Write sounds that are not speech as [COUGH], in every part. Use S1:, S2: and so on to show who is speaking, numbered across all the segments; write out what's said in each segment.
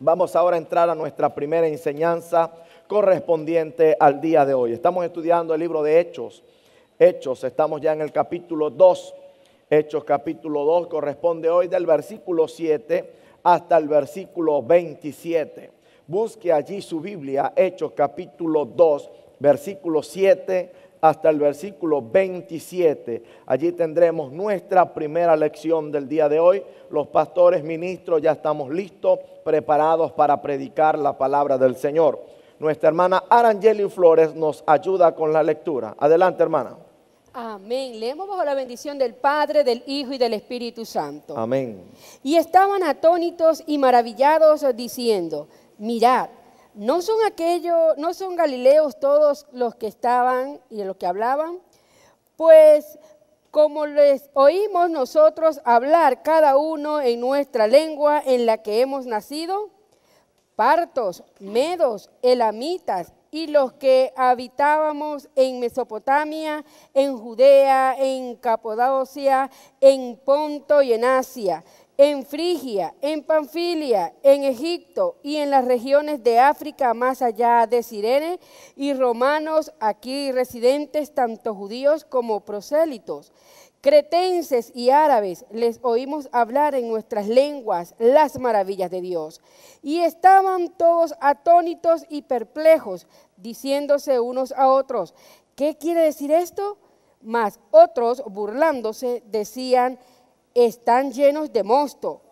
S1: Vamos ahora a entrar a nuestra primera enseñanza correspondiente al día de hoy. Estamos estudiando el libro de Hechos. Hechos, estamos ya en el capítulo 2. Hechos capítulo 2 corresponde hoy del versículo 7 hasta el versículo 27. Busque allí su Biblia, Hechos capítulo 2, versículo 7 hasta el versículo 27. Allí tendremos nuestra primera lección del día de hoy. Los pastores, ministros, ya estamos listos, preparados para predicar la palabra del Señor. Nuestra hermana Arangeli Flores nos ayuda con la lectura. Adelante, hermana.
S2: Amén. Leemos bajo la bendición del Padre, del Hijo y del Espíritu Santo. Amén. Y estaban atónitos y maravillados diciendo, mirad, no son aquellos, no son galileos todos los que estaban y los que hablaban, pues como les oímos nosotros hablar cada uno en nuestra lengua en la que hemos nacido, partos, medos, elamitas y los que habitábamos en Mesopotamia, en Judea, en Capadocia, en Ponto y en Asia, en Frigia, en Panfilia, en Egipto y en las regiones de África más allá de Sirene, y romanos aquí residentes, tanto judíos como prosélitos. Cretenses y árabes, les oímos hablar en nuestras lenguas las maravillas de Dios. Y estaban todos atónitos y perplejos, diciéndose unos a otros, ¿qué quiere decir esto? Mas otros, burlándose, decían, están llenos de mosto.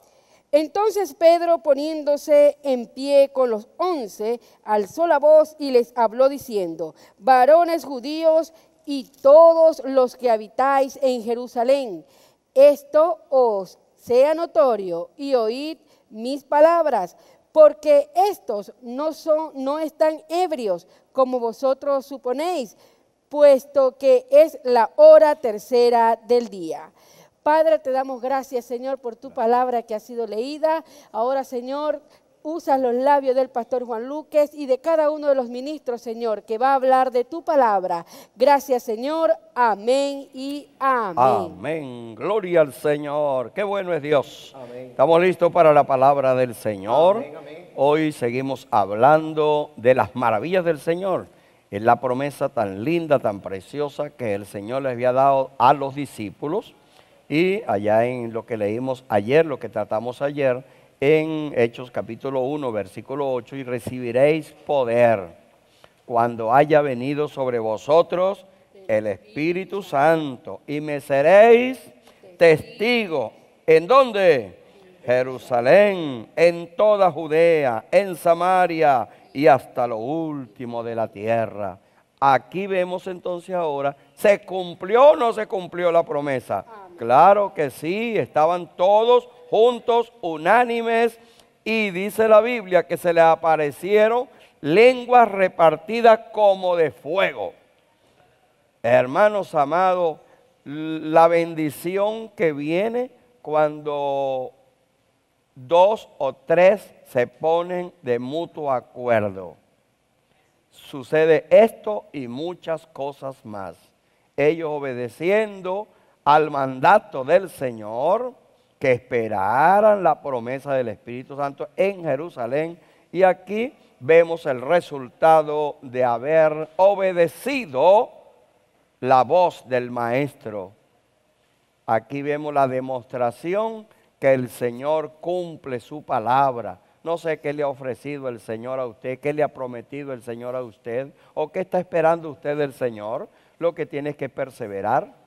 S2: Entonces Pedro, poniéndose en pie con los once, alzó la voz y les habló diciendo, varones judíos y todos los que habitáis en Jerusalén, esto os sea notorio y oíd mis palabras, porque estos no son no están ebrios como vosotros suponéis, puesto que es la hora tercera del día. Padre, te damos gracias, Señor, por tu palabra que ha sido leída. Ahora, Señor, usas los labios del pastor Juan Luques y de cada uno de los ministros, Señor, que va a hablar de tu palabra. Gracias, Señor. Amén y amén.
S3: Amén. Gloria al Señor. Qué bueno es Dios. Estamos listos para la palabra del Señor. Hoy seguimos hablando de las maravillas del Señor. Es la promesa tan linda, tan preciosa que el Señor les había dado a los discípulos y allá en lo que leímos ayer, lo que tratamos ayer, en Hechos capítulo 1, versículo 8, y recibiréis poder cuando haya venido sobre vosotros el Espíritu Santo y me seréis testigo. ¿En dónde? Jerusalén, en toda Judea, en Samaria y hasta lo último de la tierra. Aquí vemos entonces ahora, ¿se cumplió o no se cumplió la promesa? Claro que sí, estaban todos juntos, unánimes, y dice la Biblia que se le aparecieron lenguas repartidas como de fuego. Hermanos amados, la bendición que viene cuando dos o tres se ponen de mutuo acuerdo. Sucede esto y muchas cosas más. Ellos obedeciendo, al mandato del Señor que esperaran la promesa del Espíritu Santo en Jerusalén. Y aquí vemos el resultado de haber obedecido la voz del Maestro. Aquí vemos la demostración que el Señor cumple su palabra. No sé qué le ha ofrecido el Señor a usted, qué le ha prometido el Señor a usted, o qué está esperando usted del Señor. Lo que tiene es que perseverar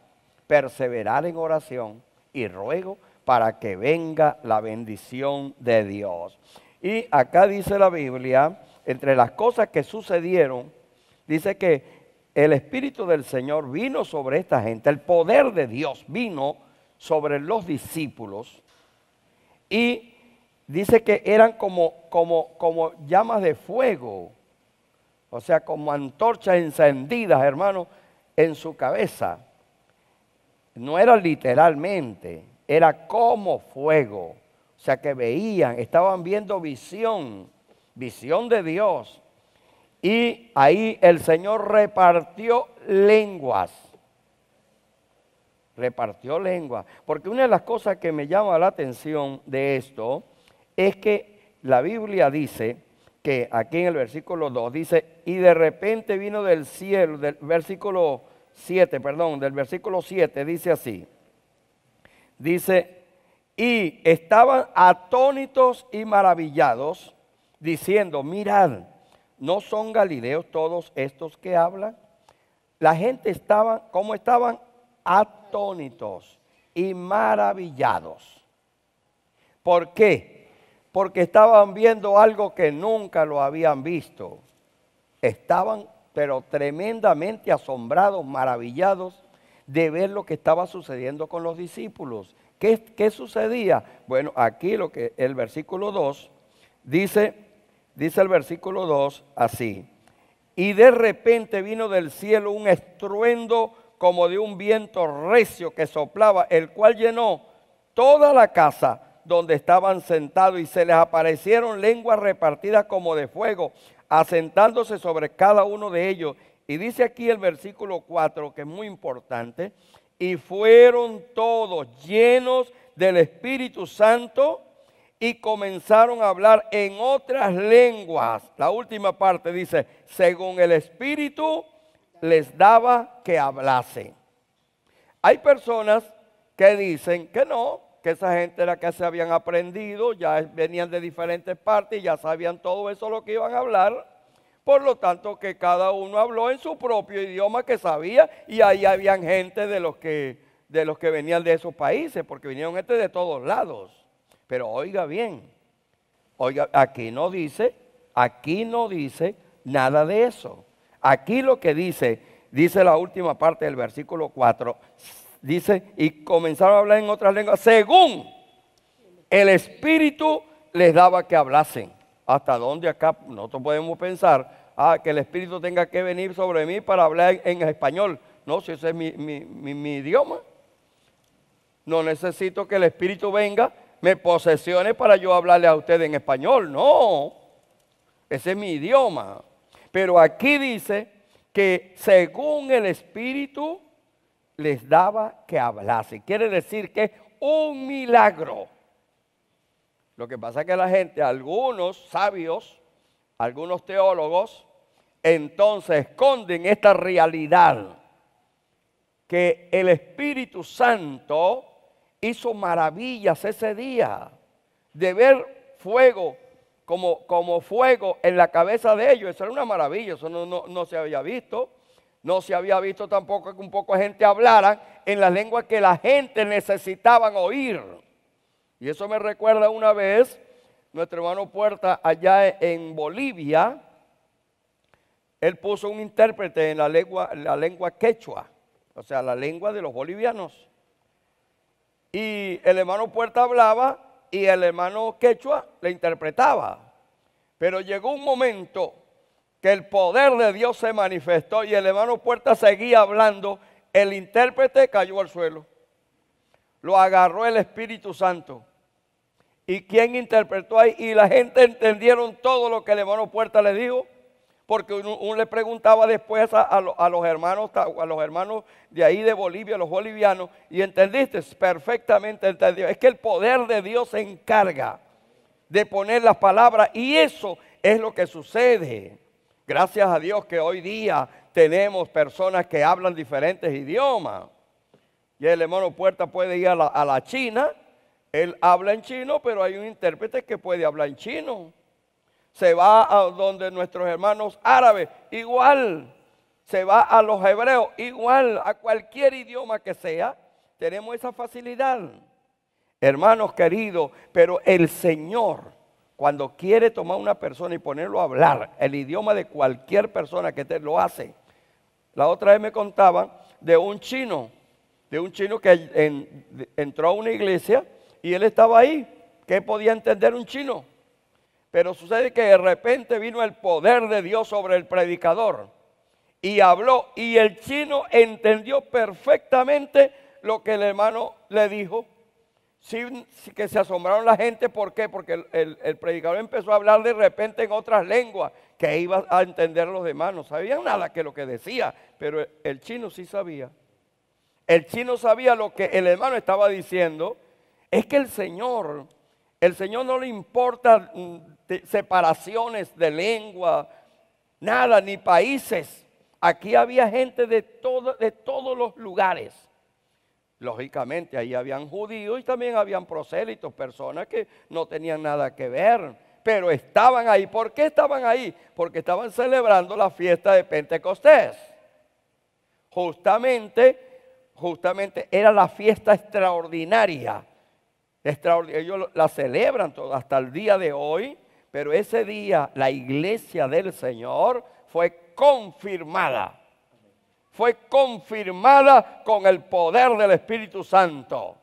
S3: perseverar en oración y ruego para que venga la bendición de Dios. Y acá dice la Biblia, entre las cosas que sucedieron, dice que el Espíritu del Señor vino sobre esta gente, el poder de Dios vino sobre los discípulos y dice que eran como, como, como llamas de fuego, o sea, como antorchas encendidas, hermano, en su cabeza no era literalmente, era como fuego. O sea que veían, estaban viendo visión, visión de Dios. Y ahí el Señor repartió lenguas. Repartió lenguas. Porque una de las cosas que me llama la atención de esto es que la Biblia dice que aquí en el versículo 2 dice, y de repente vino del cielo, del versículo perdón, del versículo 7, dice así. Dice, y estaban atónitos y maravillados, diciendo, mirad, ¿no son galideos todos estos que hablan? La gente estaba, ¿cómo estaban? Atónitos y maravillados. ¿Por qué? Porque estaban viendo algo que nunca lo habían visto. Estaban pero tremendamente asombrados, maravillados de ver lo que estaba sucediendo con los discípulos. ¿Qué, sucedía? Bueno, aquí lo que el versículo 2 dice, dice el versículo 2 así. Y de repente vino del cielo un estruendo como de un viento recio que soplaba, el cual llenó toda la casa donde estaban sentados y se les aparecieron lenguas repartidas como de fuego asentándose sobre cada uno de ellos. Y dice aquí el versículo 4, que es muy importante, y fueron todos llenos del Espíritu Santo y comenzaron a hablar en otras lenguas. La última parte dice, según el Espíritu les daba que hablasen. Hay personas que dicen que no, esa gente era que se habían aprendido, ya venían de diferentes partes, ya sabían todo eso lo que iban a hablar. Por lo tanto, que cada uno habló en su propio idioma que sabía y ahí habían gente de los que, de los que venían de esos países, porque vinieron gente de todos lados. Pero oiga bien, oiga, aquí no dice, aquí no dice nada de eso. Aquí lo que dice, dice la última parte del versículo 4, dice, y comenzaron a hablar en otras lenguas según el Espíritu les daba que hablasen. ¿Hasta dónde acá nosotros podemos pensar ah, que el Espíritu tenga que venir sobre mí para hablar en español? No, si ese es mi, idioma. No necesito que el Espíritu venga, me posesione para yo hablarle a usted en español. No, ese es mi idioma. Pero aquí dice que según el Espíritu les daba que hablase. Quiere decir que un milagro. Lo que pasa es que la gente, algunos sabios, algunos teólogos, entonces esconden esta realidad que el Espíritu Santo hizo maravillas ese día de ver fuego como, como fuego en la cabeza de ellos. Eso era una maravilla, eso no se había visto. No se había visto tampoco que un poco de gente hablara en la lengua que la gente necesitaba oír. Y eso me recuerda una vez, nuestro hermano Puerta allá en Bolivia, él puso un intérprete en la lengua, la lengua quechua, o sea, la lengua de los bolivianos. Y el hermano Puerta hablaba y el hermano quechua le interpretaba. Pero llegó un momento que el poder de Dios se manifestó y el hermano Puerta seguía hablando, el intérprete cayó al suelo. Lo agarró el Espíritu Santo. ¿Y quién interpretó ahí? Y la gente entendieron todo lo que el hermano Puerta le dijo, porque uno, le preguntaba después a, los hermanos, a los hermanos de ahí de Bolivia, los bolivianos, y entendiste perfectamente, entendió. Es que el poder de Dios se encarga de poner las palabras y eso es lo que sucede. Gracias a Dios que hoy día tenemos personas que hablan diferentes idiomas. Y el hermano Puerta puede ir a la, China, él habla en chino, pero hay un intérprete que puede hablar en chino. Se va a donde nuestros hermanos árabes, igual. Se va a los hebreos, igual. A cualquier idioma que sea, tenemos esa facilidad. Hermanos queridos, pero el Señor cuando quiere tomar una persona y ponerlo a hablar el idioma de cualquier persona que te lo hace. La otra vez me contaba de un chino, de un chino que entró a una iglesia y él estaba ahí. ¿Qué podía entender un chino? Pero sucede que de repente vino el poder de Dios sobre el predicador y habló y el chino entendió perfectamente lo que el hermano le dijo. Sí, que se asombraron la gente, ¿por qué? Porque el, predicador empezó a hablar de repente en otras lenguas que iba a entender los demás. No sabían nada que lo que decía, pero el, el chino sí sabía. El chino sabía lo que el hermano estaba diciendo. Es que el Señor, el Señor no le importa mm, separaciones de lengua, nada, ni países. Aquí había gente de, todo, de todos los lugares. Lógicamente, ahí habían judíos y también habían prosélitos, personas que no tenían nada que ver, pero estaban ahí. ¿Por qué estaban ahí? Porque estaban celebrando la fiesta de Pentecostés. Justamente, justamente era la fiesta extraordinaria. Ellos la celebran hasta el día de hoy, pero ese día la iglesia del Señor fue confirmada fue confirmada con el poder del Espíritu Santo.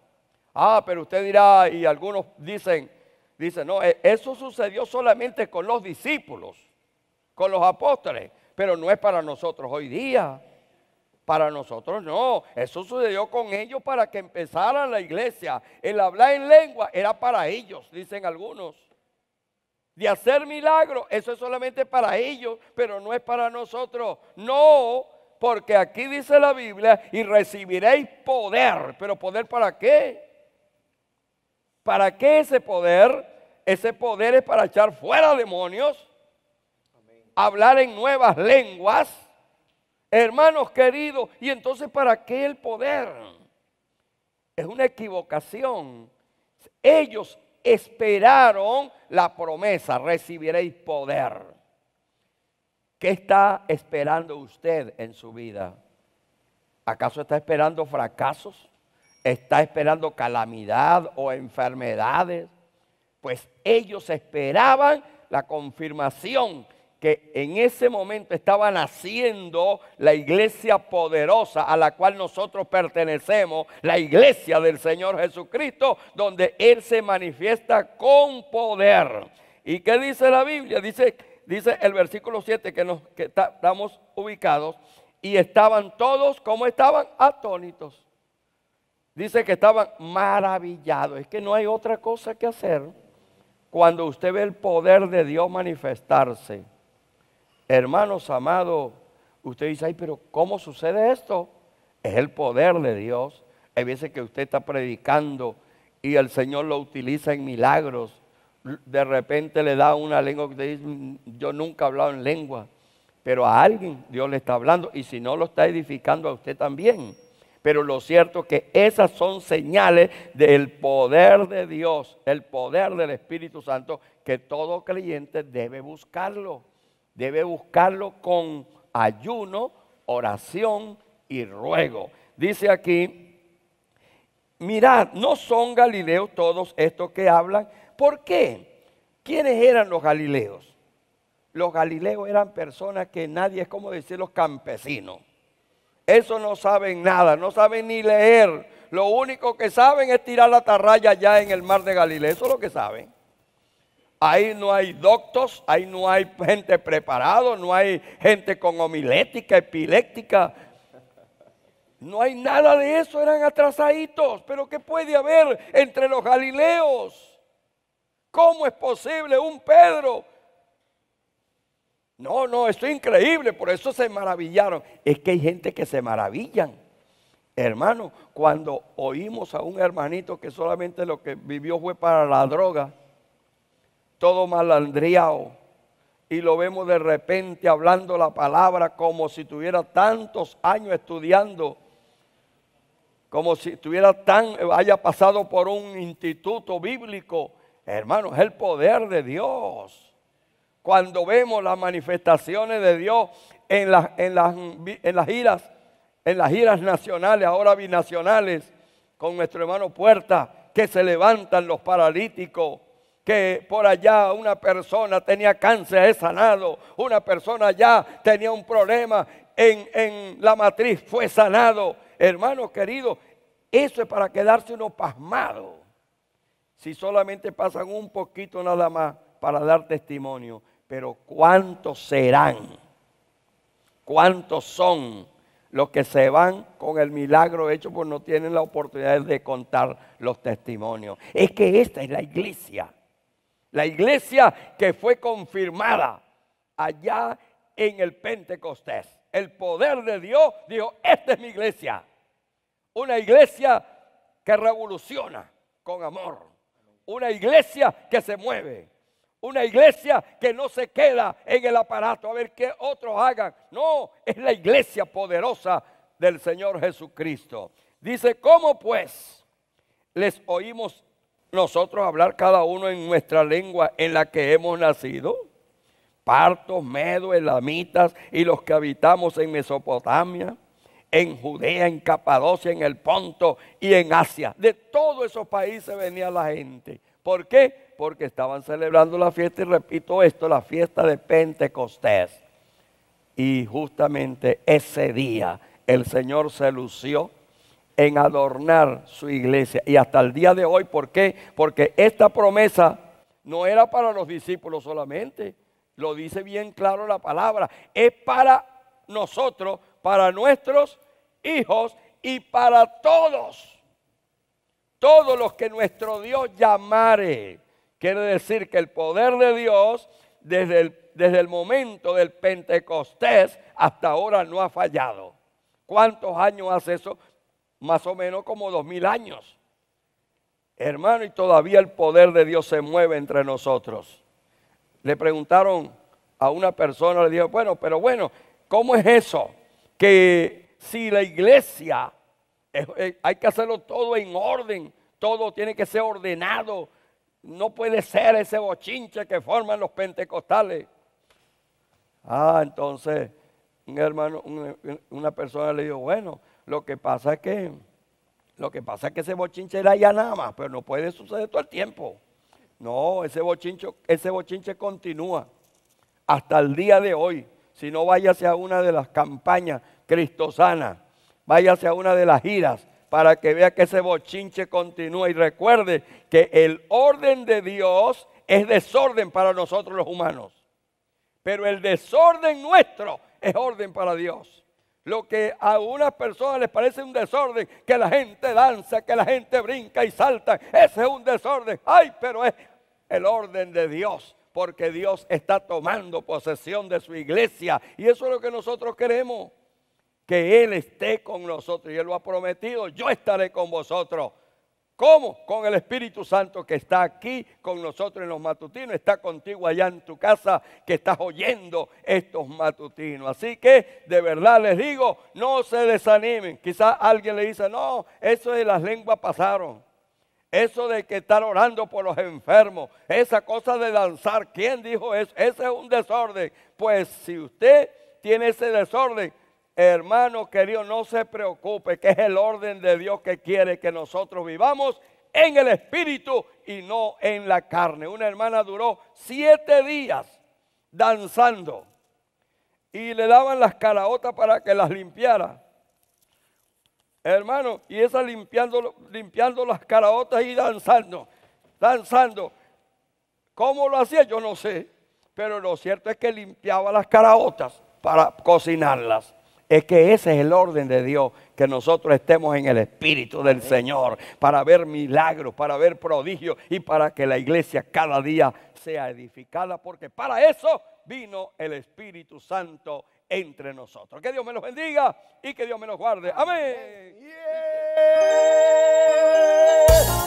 S3: Ah, pero usted dirá, y algunos dicen, dicen, no, e-, eso sucedió solamente con los discípulos, con los apóstoles, pero no es para nosotros hoy día. Para nosotros no, eso sucedió con ellos para que empezara la iglesia. El hablar en lengua era para ellos, dicen algunos. De hacer milagros, eso es solamente para ellos, pero no es para nosotros. No, porque aquí dice la Biblia, y recibiréis poder. ¿Pero poder para qué? ¿Para qué ese poder? Ese poder es para echar fuera demonios, hablar en nuevas lenguas. Hermanos queridos, ¿y entonces para qué el poder? Es una equivocación. Ellos esperaron la promesa, recibiréis poder. ¿Qué está esperando usted en su vida? ¿Acaso está esperando fracasos? ¿Está esperando calamidad o enfermedades? Pues ellos esperaban la confirmación que en ese momento estaba naciendo la iglesia poderosa a la cual nosotros pertenecemos, la iglesia del Señor Jesucristo, donde Él se manifiesta con poder. ¿Y qué dice la Biblia? Dice dice el versículo 7 que, nos, que estamos ubicados, y estaban todos, como estaban? Atónitos. Dice que estaban maravillados. Es que no hay otra cosa que hacer cuando usted ve el poder de Dios manifestarse. Hermanos amados, usted dice, ay, pero ¿cómo sucede esto? Es el poder de Dios. Hay veces que usted está predicando y el Señor lo utiliza en milagros de repente le da una lengua que dice, mm, yo nunca he hablado en lengua, pero a alguien Dios le está hablando y si no lo está edificando a usted también. Pero lo cierto es que esas son señales del poder de Dios, el poder del Espíritu Santo, que todo creyente debe buscarlo. Debe buscarlo con ayuno, oración y ruego. Dice aquí, mirad, ¿no son galileos todos estos que hablan? ¿Por qué? ¿Quiénes eran los galileos? Los galileos eran personas que nadie es como decir los campesinos. Eso no saben nada, no saben ni leer. Lo único que saben es tirar la tarraya allá en el mar de Galilea. Eso es lo que saben. Ahí no hay doctos, ahí no hay gente preparada, no hay gente con homilética, epiléctica. No hay nada de eso, eran atrasaditos. Pero ¿qué puede haber entre los galileos? ¿Cómo es posible un Pedro? No, no, esto es increíble, por eso se maravillaron. Es que hay gente que se maravillan. Hermano, cuando oímos a un hermanito que solamente lo que vivió fue para la droga, todo malandriado, y lo vemos de repente hablando la palabra como si tuviera tantos años estudiando, como si tuviera tan, haya pasado por un instituto bíblico, Hermanos, es el poder de Dios. Cuando vemos las manifestaciones de Dios en las, en en las giras, en las giras nacionales, ahora binacionales, con nuestro hermano Puerta, que se levantan los paralíticos, que por allá una persona tenía cáncer, es sanado, una persona allá tenía un problema en, en, la matriz, fue sanado. Hermano querido, eso es para quedarse uno pasmado si solamente pasan un poquito nada más para dar testimonio, pero ¿cuántos serán? ¿Cuántos son los que se van con el milagro hecho pues no tienen la oportunidad de contar los testimonios? Es que esta es la iglesia, la iglesia que fue confirmada allá en el Pentecostés. El poder de Dios dijo, esta es mi iglesia, una iglesia que revoluciona con amor una iglesia que se mueve. Una iglesia que no se queda en el aparato a ver qué otros hagan. No, es la iglesia poderosa del Señor Jesucristo. Dice, ¿cómo pues les oímos nosotros hablar cada uno en nuestra lengua en la que hemos nacido? Partos, medos, elamitas y los que habitamos en Mesopotamia en Judea, en Capadocia, en el Ponto y en Asia. De todos esos países venía la gente. ¿Por qué? Porque estaban celebrando la fiesta, y repito esto, la fiesta de Pentecostés. Y justamente ese día el Señor se lució en adornar su iglesia. Y hasta el día de hoy, ¿por qué? Porque esta promesa no era para los discípulos solamente. Lo dice bien claro la palabra. Es para nosotros para nuestros hijos y para todos. Todos los que nuestro Dios llamare. Quiere decir que el poder de Dios desde el, desde el momento del Pentecostés hasta ahora no ha fallado. ¿Cuántos años hace eso? Más o menos como dos mil años. Hermano, y todavía el poder de Dios se mueve entre nosotros. Le preguntaron a una persona, le dijo, bueno, pero bueno, ¿cómo es eso? que si la iglesia, eh, hay que hacerlo todo en orden, todo tiene que ser ordenado, no puede ser ese bochinche que forman los pentecostales. Ah, entonces un hermano, una, persona le dijo, bueno, lo que pasa es que lo que pasa es que ese bochinche era ya nada más, pero no puede suceder todo el tiempo. No, ese bochincho ese bochinche continúa hasta el día de hoy. Si no, váyase a una de las campañas cristosanas, váyase a una de las giras para que vea que ese bochinche continúa y recuerde que el orden de Dios es desorden para nosotros los humanos, pero el desorden nuestro es orden para Dios. Lo que a unas personas les parece un desorden, que la gente danza, que la gente brinca y salta, ese es un desorden. Ay, pero es el orden de Dios porque Dios está tomando posesión de su iglesia. Y eso es lo que nosotros queremos, que Él esté con nosotros. Y Él lo ha prometido, yo estaré con vosotros. ¿Cómo? Con el Espíritu Santo que está aquí con nosotros en los matutinos, está contigo allá en tu casa que estás oyendo estos matutinos. Así que de verdad les digo, no se desanimen. Quizás alguien le dice, no, eso de las lenguas pasaron. Eso de que estar orando por los enfermos, esa cosa de danzar, ¿quién dijo eso? Ese es un desorden. Pues si usted tiene ese desorden, hermano querido, no se preocupe, que es el orden de Dios que quiere que nosotros vivamos en el espíritu y no en la carne. Una hermana duró siete días danzando y le daban las caraotas para que las limpiara hermano, y esa limpiando, limpiando las caraotas y danzando, danzando. ¿Cómo lo hacía? Yo no sé, pero lo cierto es que limpiaba las caraotas para cocinarlas. Es que ese es el orden de Dios, que nosotros estemos en el Espíritu del Señor para ver milagros, para ver prodigios y para que la iglesia cada día sea edificada, porque para eso vino el Espíritu Santo entre nosotros. Que Dios me los bendiga y que Dios me los guarde. Amén.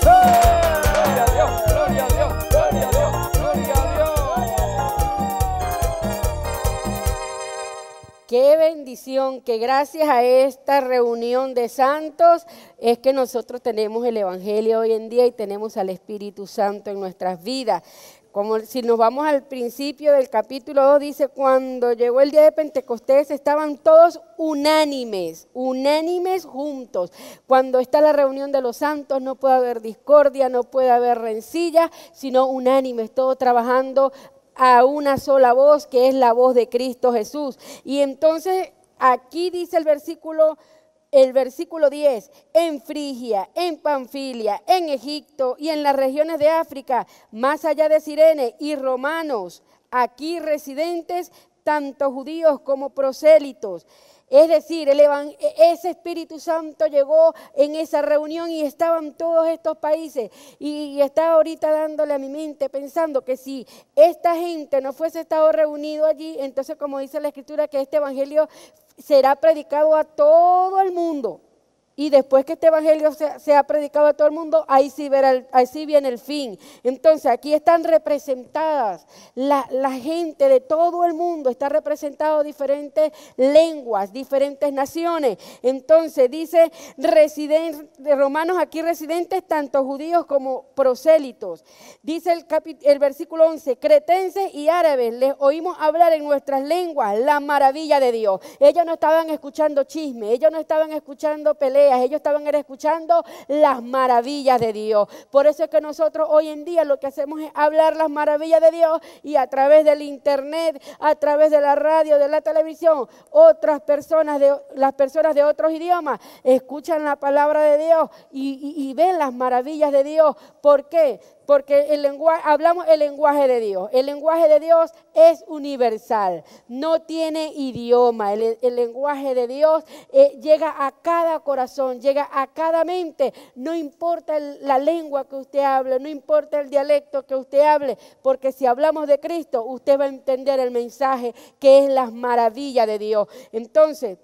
S3: Gloria a Dios, gloria a Dios, gloria a Dios, gloria a Dios.
S2: Qué bendición que gracias a esta reunión de santos es que nosotros tenemos el Evangelio hoy en día y tenemos al Espíritu Santo en nuestras vidas. Como si nos vamos al principio del capítulo 2, dice, cuando llegó el día de Pentecostés estaban todos unánimes, unánimes juntos. Cuando está la reunión de los santos no puede haber discordia, no puede haber rencillas, sino unánimes, todos trabajando a una sola voz, que es la voz de Cristo Jesús. Y entonces aquí dice el versículo el versículo 10, en Frigia, en Panfilia, en Egipto y en las regiones de África, más allá de Sirene y romanos, aquí residentes, tanto judíos como prosélitos. Es decir, ese Espíritu Santo llegó en esa reunión y estaban todos estos países. Y, está ahorita dándole a mi mente pensando que si esta gente no fuese estado reunido allí, entonces como dice la Escritura, que este Evangelio será predicado a todo el mundo y después que este evangelio se ha predicado a todo el mundo, ahí sí, verá viene el fin. Entonces aquí están representadas la, gente de todo el mundo, está representado diferentes lenguas, diferentes naciones. Entonces dice residentes de romanos aquí residentes, tanto judíos como prosélitos. Dice el, el versículo 11, cretenses y árabes, les oímos hablar en nuestras lenguas la maravilla de Dios. Ellos no estaban escuchando chisme, ellos no estaban escuchando peleas ellos estaban escuchando las maravillas de Dios. Por eso es que nosotros hoy en día lo que hacemos es hablar las maravillas de Dios y a través del internet, a través de la radio, de la televisión, otras personas, de, las personas de otros idiomas escuchan la palabra de Dios y ven las maravillas de Dios. ¿Por qué? porque el hablamos el lenguaje de Dios. El lenguaje de Dios es universal, no tiene idioma. El, lenguaje de Dios eh, llega a cada corazón, llega a cada mente. No importa la lengua que usted hable, no importa el dialecto que usted hable, porque si hablamos de Cristo, usted va a entender el mensaje que es las maravillas de Dios. Entonces,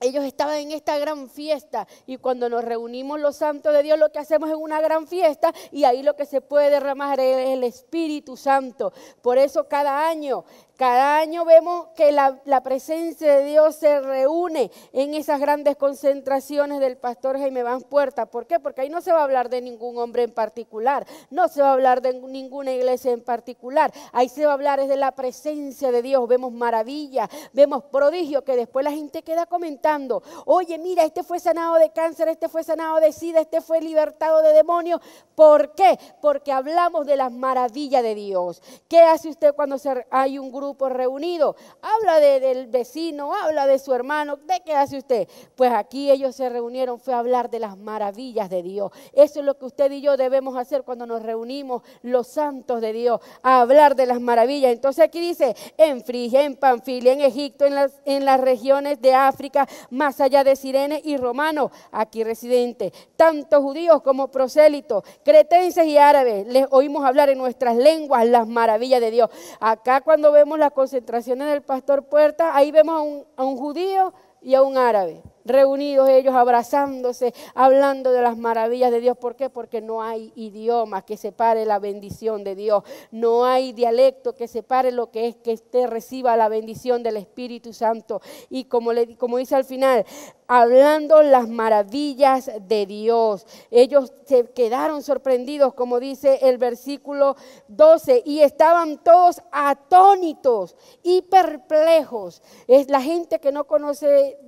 S2: ellos estaban en esta gran fiesta y cuando nos reunimos los santos de Dios lo que hacemos es una gran fiesta y ahí lo que se puede derramar es el Espíritu Santo. Por eso cada año cada año vemos que la, presencia de Dios se reúne en esas grandes concentraciones del pastor Jaime Van Puerta. ¿Por qué? Porque ahí no se va a hablar de ningún hombre en particular, no se va a hablar de ninguna iglesia en particular. Ahí se va a hablar de la presencia de Dios. Vemos maravillas, vemos prodigio. que después la gente queda comentando. Oye, mira, este fue sanado de cáncer, este fue sanado de sida, este fue libertado de demonios. ¿Por qué? Porque hablamos de las maravillas de Dios. ¿Qué hace usted cuando hay un grupo? Grupo reunido, habla del vecino, habla de su hermano, ¿de qué hace usted? Pues aquí ellos se reunieron, fue a hablar de las maravillas de Dios. Eso es lo que usted y yo debemos hacer cuando nos reunimos los santos de Dios, a hablar de las maravillas. Entonces aquí dice, en Frigia, en Panfilia, en Egipto, en las, en las regiones de África, más allá de Sirene y Romano, aquí residente, tanto judíos como prosélitos, cretenses y árabes, les oímos hablar en nuestras lenguas las maravillas de Dios. Acá cuando vemos las concentraciones del pastor Puerta, ahí vemos a un judío y a un árabe reunidos ellos, abrazándose, hablando de las maravillas de Dios. ¿Por qué? Porque no hay idioma que separe la bendición de Dios. No hay dialecto que separe lo que es que usted reciba la bendición del Espíritu Santo. Y como, le, como dice al final, hablando las maravillas de Dios. Ellos se quedaron sorprendidos, como dice el versículo 12, y estaban todos atónitos y perplejos. Es la gente que no conoce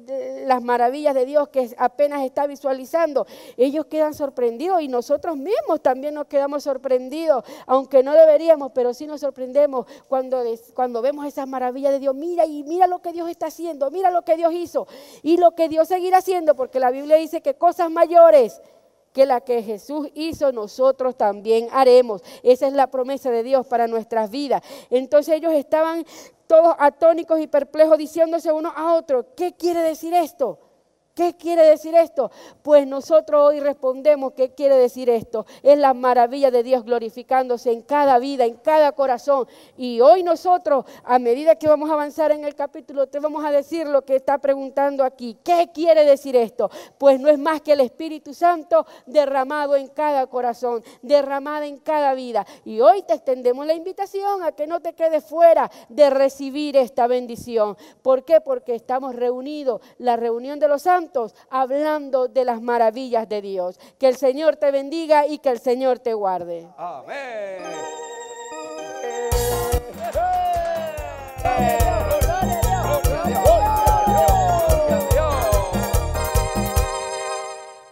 S2: las maravillas maravillas de Dios que apenas está visualizando. Ellos quedan sorprendidos y nosotros mismos también nos quedamos sorprendidos, aunque no deberíamos, pero sí nos sorprendemos cuando, cuando vemos esas maravillas de Dios. Mira y mira lo que Dios está haciendo, mira lo que Dios hizo y lo que Dios seguirá haciendo, porque la Biblia dice que cosas mayores que la que Jesús hizo, nosotros también haremos. Esa es la promesa de Dios para nuestras vidas. Entonces ellos estaban todos atónicos y perplejos diciéndose uno a otro, ¿qué quiere decir esto? ¿Qué quiere decir esto? Pues nosotros hoy respondemos qué quiere decir esto. Es la maravilla de Dios glorificándose en cada vida, en cada corazón. Y hoy nosotros, a medida que vamos a avanzar en el capítulo, te vamos a decir lo que está preguntando aquí. ¿Qué quiere decir esto? Pues no es más que el Espíritu Santo derramado en cada corazón, derramado en cada vida. Y hoy te extendemos la invitación a que no te quedes fuera de recibir esta bendición. ¿Por qué? Porque estamos reunidos, la reunión de los santos Hablando de las maravillas de Dios. Que el Señor te bendiga y que el Señor te guarde. Amén.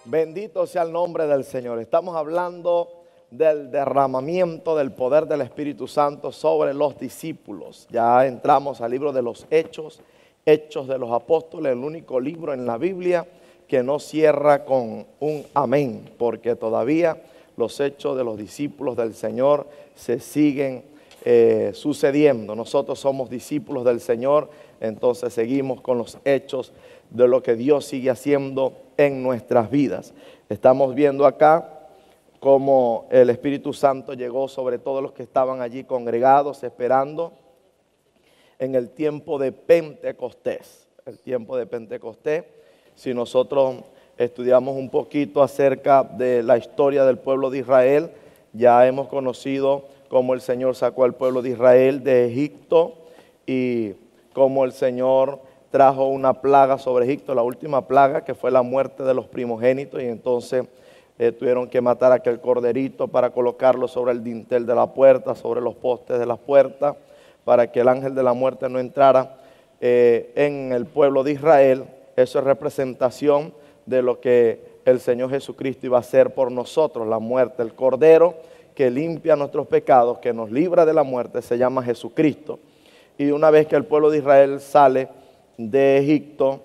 S1: Bendito sea el nombre del Señor. Estamos hablando del derramamiento del poder del Espíritu Santo sobre los discípulos. Ya entramos al libro de los Hechos Hechos de los Apóstoles, el único libro en la Biblia que no cierra con un amén, porque todavía los hechos de los discípulos del Señor se siguen eh, sucediendo. Nosotros somos discípulos del Señor, entonces seguimos con los hechos de lo que Dios sigue haciendo en nuestras vidas. Estamos viendo acá cómo el Espíritu Santo llegó sobre todos los que estaban allí congregados esperando en el tiempo de Pentecostés. El tiempo de Pentecostés, si nosotros estudiamos un poquito acerca de la historia del pueblo de Israel, ya hemos conocido cómo el Señor sacó al pueblo de Israel de Egipto y cómo el Señor trajo una plaga sobre Egipto, la última plaga que fue la muerte de los primogénitos y entonces eh, tuvieron que matar aquel corderito para colocarlo sobre el dintel de la puerta, sobre los postes de la puerta para que el ángel de la muerte no entrara eh, en el pueblo de Israel. Eso es representación de lo que el Señor Jesucristo iba a hacer por nosotros, la muerte, el Cordero que limpia nuestros pecados, que nos libra de la muerte, se llama Jesucristo. Y una vez que el pueblo de Israel sale de Egipto,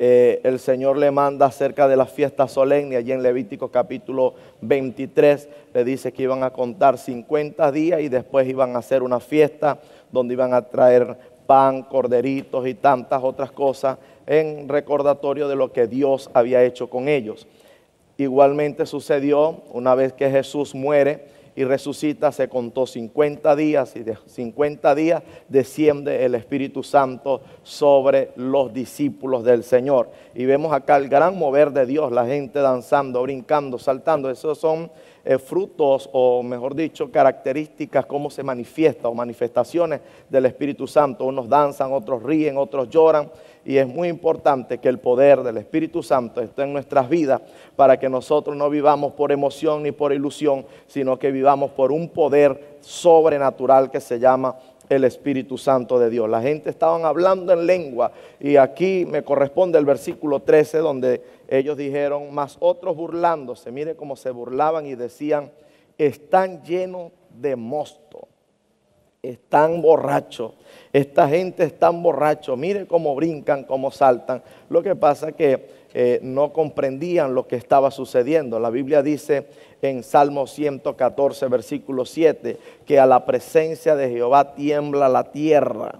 S1: eh, el Señor le manda acerca de la fiesta solemne, allí en Levítico capítulo 23, le dice que iban a contar 50 días y después iban a hacer una fiesta donde iban a traer pan, corderitos y tantas otras cosas en recordatorio de lo que Dios había hecho con ellos. Igualmente sucedió una vez que Jesús muere, y resucita, se contó 50 días y de 50 días desciende el Espíritu Santo sobre los discípulos del Señor. Y vemos acá el gran mover de Dios, la gente danzando, brincando, saltando. Esos son eh, frutos o mejor dicho, características, cómo se manifiesta o manifestaciones del Espíritu Santo. Unos danzan, otros ríen, otros lloran y es muy importante que el poder del Espíritu Santo esté en nuestras vidas para que nosotros no vivamos por emoción ni por ilusión, sino que vivamos por un poder sobrenatural que se llama el Espíritu Santo de Dios. La gente estaban hablando en lengua y aquí me corresponde el versículo 13 donde ellos dijeron, más otros burlándose, mire cómo se burlaban y decían, están llenos de mosto están borrachos. Esta gente están borracho Mire cómo brincan, cómo saltan. Lo que pasa es que eh, no comprendían lo que estaba sucediendo. La Biblia dice en Salmo 114, versículo 7, que a la presencia de Jehová tiembla la tierra,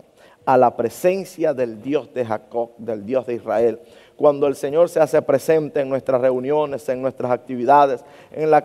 S1: a la presencia del Dios de Jacob, del Dios de Israel cuando el Señor se hace presente en nuestras reuniones, en nuestras actividades, en, las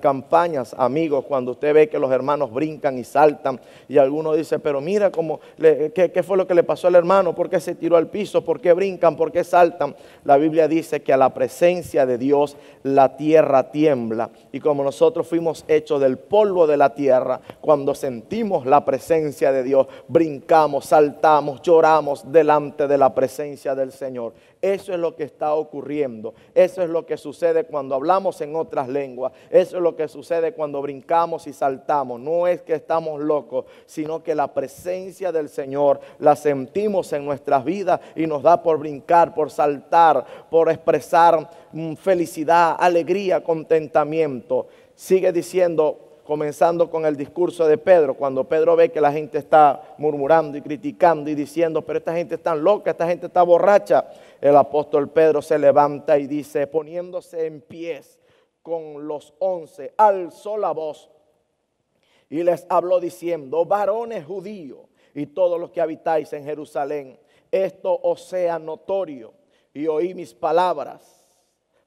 S1: campañas, amigos, cuando usted ve que los hermanos brincan y saltan y alguno dice, pero mira cómo, qué, ¿qué, fue lo que le pasó al hermano? ¿Por qué se tiró al piso? ¿Por qué brincan? ¿Por qué saltan? La Biblia dice que a la presencia de Dios la tierra tiembla y como nosotros fuimos hechos del polvo de la tierra, cuando sentimos la presencia de Dios, brincamos, saltamos, lloramos delante de la presencia del Señor. Eso es lo que está ocurriendo. Eso es lo que sucede cuando hablamos en otras lenguas. Eso es lo que sucede cuando brincamos y saltamos. No es que estamos locos, sino que la presencia del Señor la sentimos en nuestras vidas y nos da por brincar, por saltar, por expresar mm, felicidad, alegría, contentamiento. Sigue diciendo, comenzando con el discurso de Pedro, cuando Pedro ve que la gente está murmurando y criticando y diciendo, pero esta gente está loca, esta gente está borracha, el apóstol Pedro se levanta y dice, poniéndose en pies con los once, alzó la voz y les habló diciendo, varones judíos y todos los que habitáis en Jerusalén, esto os sea notorio y oí mis palabras,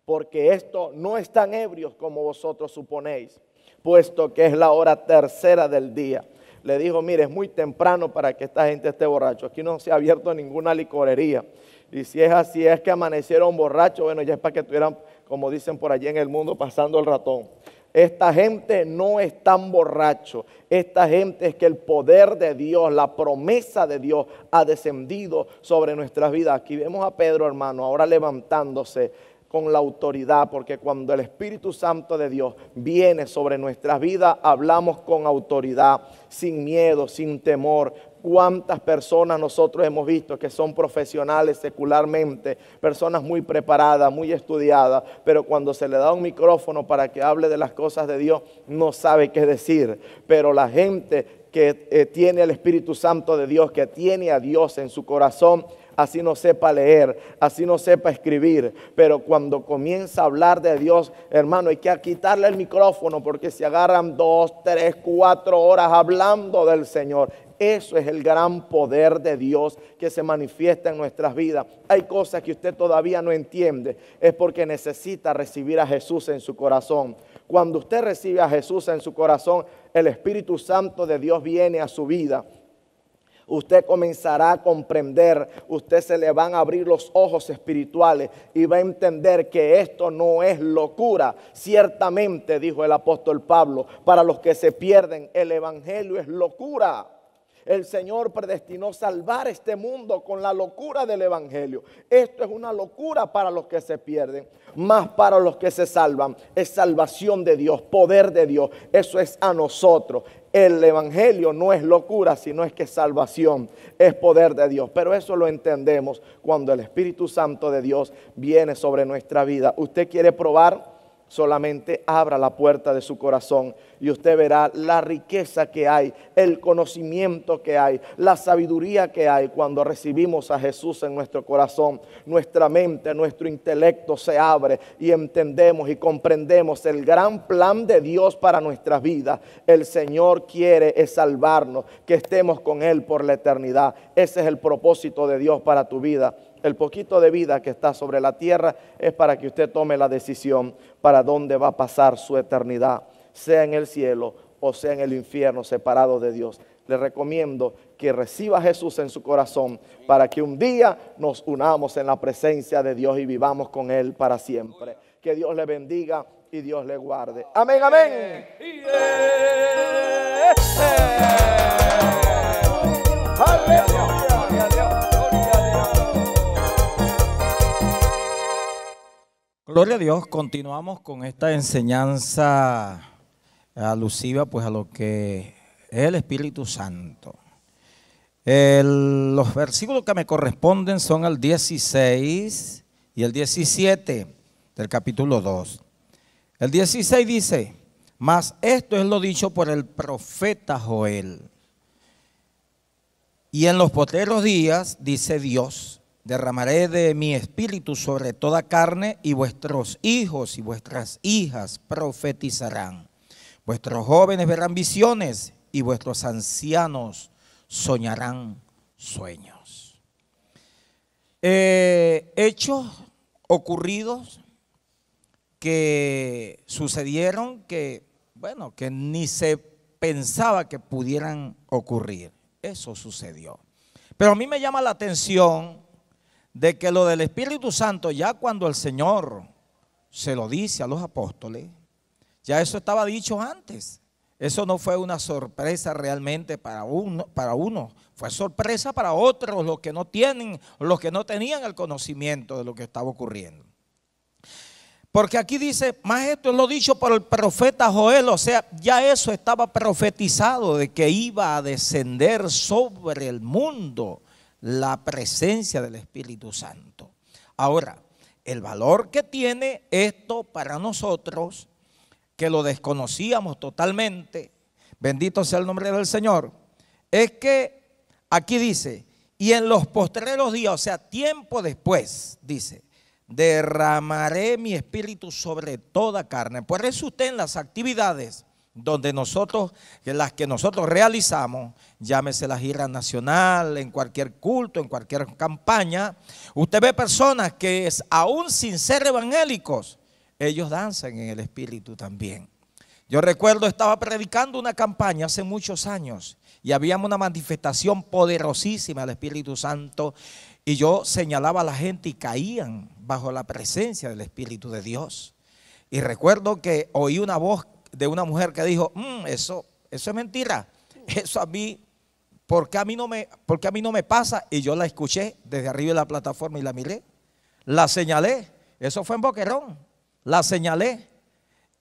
S1: porque esto no es tan ebrios como vosotros suponéis puesto que es la hora tercera del día. Le dijo, mire, es muy temprano para que esta gente esté borracho. Aquí no se ha abierto ninguna licorería. Y si es así, es que amanecieron borrachos, bueno, ya es para que estuvieran, como dicen por allí en el mundo, pasando el ratón. Esta gente no es tan borracho. Esta gente es que el poder de Dios, la promesa de Dios ha descendido sobre nuestras vidas. Aquí vemos a Pedro, hermano, ahora levantándose con la autoridad, porque cuando el Espíritu Santo de Dios viene sobre nuestras vidas, hablamos con autoridad, sin miedo, sin temor. Cuántas personas nosotros hemos visto que son profesionales secularmente, personas muy preparadas, muy estudiadas, pero cuando se le da un micrófono para que hable de las cosas de Dios, no sabe qué decir. Pero la gente que eh, tiene el Espíritu Santo de Dios, que tiene a Dios en su corazón, así no sepa leer, así no sepa escribir, pero cuando comienza a hablar de Dios, hermano, hay que quitarle el micrófono porque se agarran dos, tres, cuatro horas hablando del Señor. Eso es el gran poder de Dios que se manifiesta en nuestras vidas. Hay cosas que usted todavía no entiende. Es porque necesita recibir a Jesús en su corazón. Cuando usted recibe a Jesús en su corazón, el Espíritu Santo de Dios viene a su vida usted comenzará a comprender, usted se le van a abrir los ojos espirituales y va a entender que esto no es locura. Ciertamente, dijo el apóstol Pablo, para los que se pierden, el Evangelio es locura. El Señor predestinó salvar este mundo con la locura del Evangelio. Esto es una locura para los que se pierden, más para los que se salvan. Es salvación de Dios, poder de Dios. Eso es a nosotros. El Evangelio no es locura, sino es que salvación, es poder de Dios. Pero eso lo entendemos cuando el Espíritu Santo de Dios viene sobre nuestra vida. ¿Usted quiere probar? solamente abra la puerta de su corazón y usted verá la riqueza que hay, el conocimiento que hay, la sabiduría que hay cuando recibimos a Jesús en nuestro corazón. Nuestra mente, nuestro intelecto se abre y entendemos y comprendemos el gran plan de Dios para nuestra vida. El Señor quiere es salvarnos, que estemos con Él por la eternidad. Ese es el propósito de Dios para tu vida. El poquito de vida que está sobre la tierra es para que usted tome la decisión para dónde va a pasar su eternidad, sea en el cielo o sea en el infierno, separado de Dios. Le recomiendo que reciba a Jesús en su corazón para que un día nos unamos en la presencia de Dios y vivamos con Él para siempre. Que Dios le bendiga y Dios le guarde. Amén, amén.
S4: Gloria a Dios, continuamos con esta enseñanza alusiva pues a lo que es el Espíritu Santo. los versículos que me corresponden son el 16 y el 17 del capítulo 2. El 16 dice, mas esto es lo dicho por el profeta Joel. Y en los poteros días, dice Dios, derramaré de mi espíritu sobre toda carne y vuestros hijos y vuestras hijas profetizarán. Vuestros jóvenes verán visiones y vuestros ancianos soñarán sueños. Eh, hechos ocurridos que sucedieron que, bueno, que ni se pensaba que pudieran ocurrir. Eso sucedió. Pero a mí me llama la atención de que lo del Espíritu Santo, ya cuando el Señor se lo dice a los apóstoles, ya eso estaba dicho antes. Eso no fue una sorpresa realmente para uno, para uno, fue sorpresa para otros, los que no tienen, los que no tenían el conocimiento de lo que estaba ocurriendo. Porque aquí dice, más esto es lo dicho por el profeta Joel, o sea, ya eso estaba profetizado de que iba a descender sobre el mundo la presencia del Espíritu Santo. Ahora, el valor que tiene esto para nosotros, que lo desconocíamos totalmente, bendito sea el nombre del Señor, es que aquí dice, y en los postreros días, o sea, tiempo después, dice, derramaré mi espíritu sobre toda carne. Por eso usted en las actividades donde nosotros, las que nosotros realizamos, llámese la gira nacional, en cualquier culto, en cualquier campaña, usted ve personas que es, aún sin ser evangélicos, ellos danzan en el Espíritu también. Yo recuerdo, estaba predicando una campaña hace muchos años y había una manifestación poderosísima del Espíritu Santo y yo señalaba a la gente y caían bajo la presencia del Espíritu de Dios. Y recuerdo que oí una voz de una mujer que dijo, mm, eso, eso es mentira, eso a mí, ¿por qué a mí, no me, a mí no me pasa? Y yo la escuché desde arriba de la plataforma y la miré, la señalé, eso fue en Boquerón, la señalé.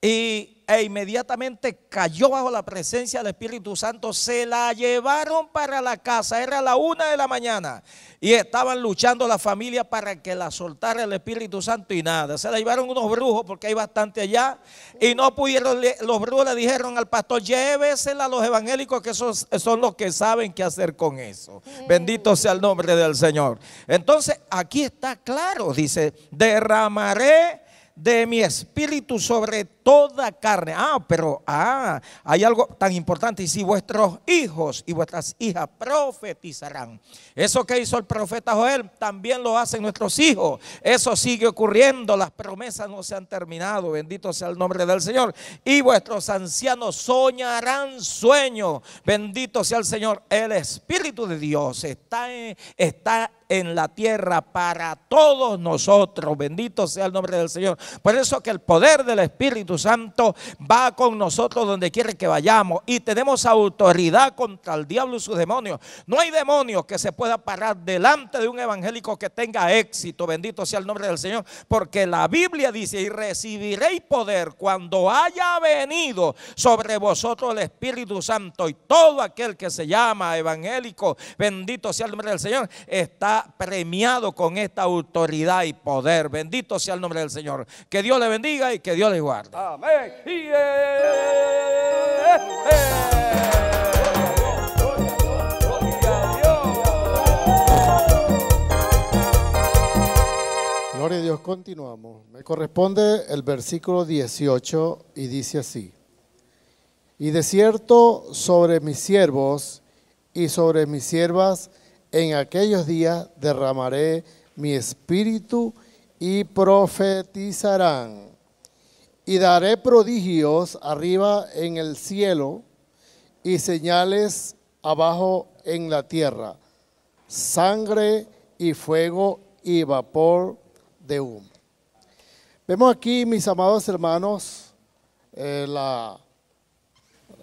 S4: Y e inmediatamente cayó bajo la presencia del Espíritu Santo. Se la llevaron para la casa, era la una de la mañana y estaban luchando la familia para que la soltara el Espíritu Santo y nada. Se la llevaron unos brujos porque hay bastante allá y no pudieron, los brujos le dijeron al pastor, llévesela a los evangélicos que son los que saben qué hacer con eso. Bendito sea el nombre del Señor. Entonces aquí está claro, dice, derramaré de mi espíritu sobre toda carne. Ah, pero ah, hay algo tan importante. Y si vuestros hijos y vuestras hijas profetizarán. Eso que hizo el profeta Joel, también lo hacen nuestros hijos. Eso sigue ocurriendo. Las promesas no se han terminado. Bendito sea el nombre del Señor. Y vuestros ancianos soñarán sueños. Bendito sea el Señor. El Espíritu de Dios está, en, está en la tierra para todos nosotros. Bendito sea el nombre del Señor. Por eso que el poder del Espíritu Santo va con nosotros donde quiere que vayamos y tenemos autoridad contra el diablo y sus demonios. No hay demonio que se pueda parar delante de un evangélico que tenga éxito. Bendito sea el nombre del Señor. Porque la Biblia dice, y recibiréis poder cuando haya venido sobre vosotros el Espíritu Santo y todo aquel que se llama evangélico, bendito sea el nombre del Señor, está premiado con esta autoridad y poder. Bendito sea el nombre del Señor. Que Dios le bendiga y que Dios le guarde.
S5: Amén.
S6: Gloria a Dios, continuamos. Me corresponde el versículo 18 y dice así. Y de cierto sobre mis siervos y sobre mis siervas en aquellos días derramaré mi espíritu y profetizarán. Y daré prodigios arriba en el cielo y señales abajo en la tierra, sangre y fuego y vapor de humo. Vemos aquí, mis amados hermanos, eh, la,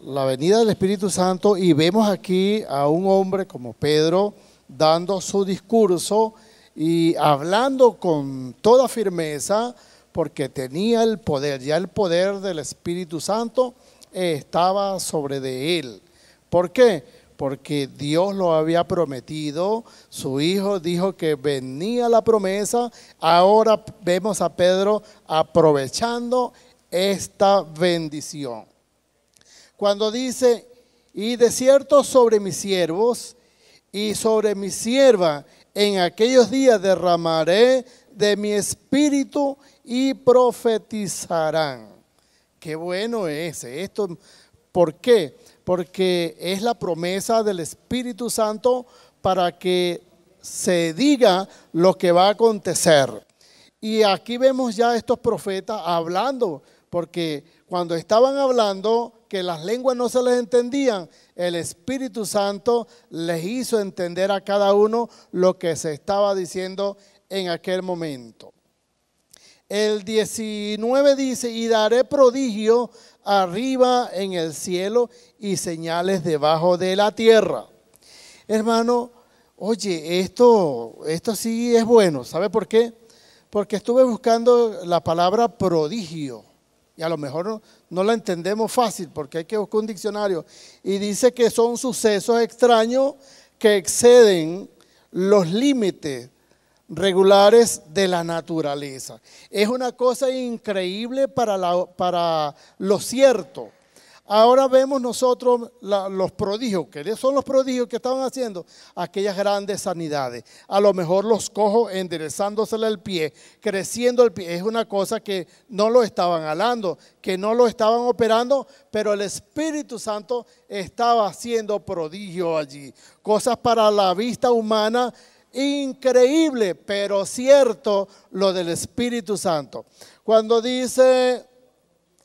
S6: la venida del Espíritu Santo y vemos aquí a un hombre como Pedro, dando su discurso y hablando con toda firmeza porque tenía el poder, ya el poder del Espíritu Santo estaba sobre de él. ¿Por qué? Porque Dios lo había prometido, su hijo dijo que venía la promesa, ahora vemos a Pedro aprovechando esta bendición. Cuando dice, y de cierto sobre mis siervos, y sobre mi sierva. En aquellos días derramaré de mi espíritu y profetizarán. Qué bueno es esto. ¿Por qué? Porque es la promesa del Espíritu Santo para que se diga lo que va a acontecer. Y aquí vemos ya a estos profetas hablando, porque cuando estaban hablando, que las lenguas no se les entendían, el Espíritu Santo les hizo entender a cada uno lo que se estaba diciendo en aquel momento. El 19 dice, y daré prodigio arriba en el cielo y señales debajo de la tierra. Hermano, oye, esto, esto sí es bueno. ¿Sabe por qué? Porque estuve buscando la palabra prodigio y a lo mejor no, la entendemos fácil porque hay que buscar un diccionario, y dice que son sucesos extraños que exceden los límites regulares de la naturaleza. Es una cosa increíble para lo cierto, Ahora vemos nosotros los prodigios, que son los prodigios que estaban haciendo aquellas grandes sanidades. A lo mejor los cojo enderezándosele el pie, creciendo el pie. Es una cosa que no lo estaban alando, que no lo estaban operando, pero el Espíritu Santo estaba haciendo prodigio allí. Cosas para la vista humana increíble, pero cierto lo del Espíritu Santo. Cuando dice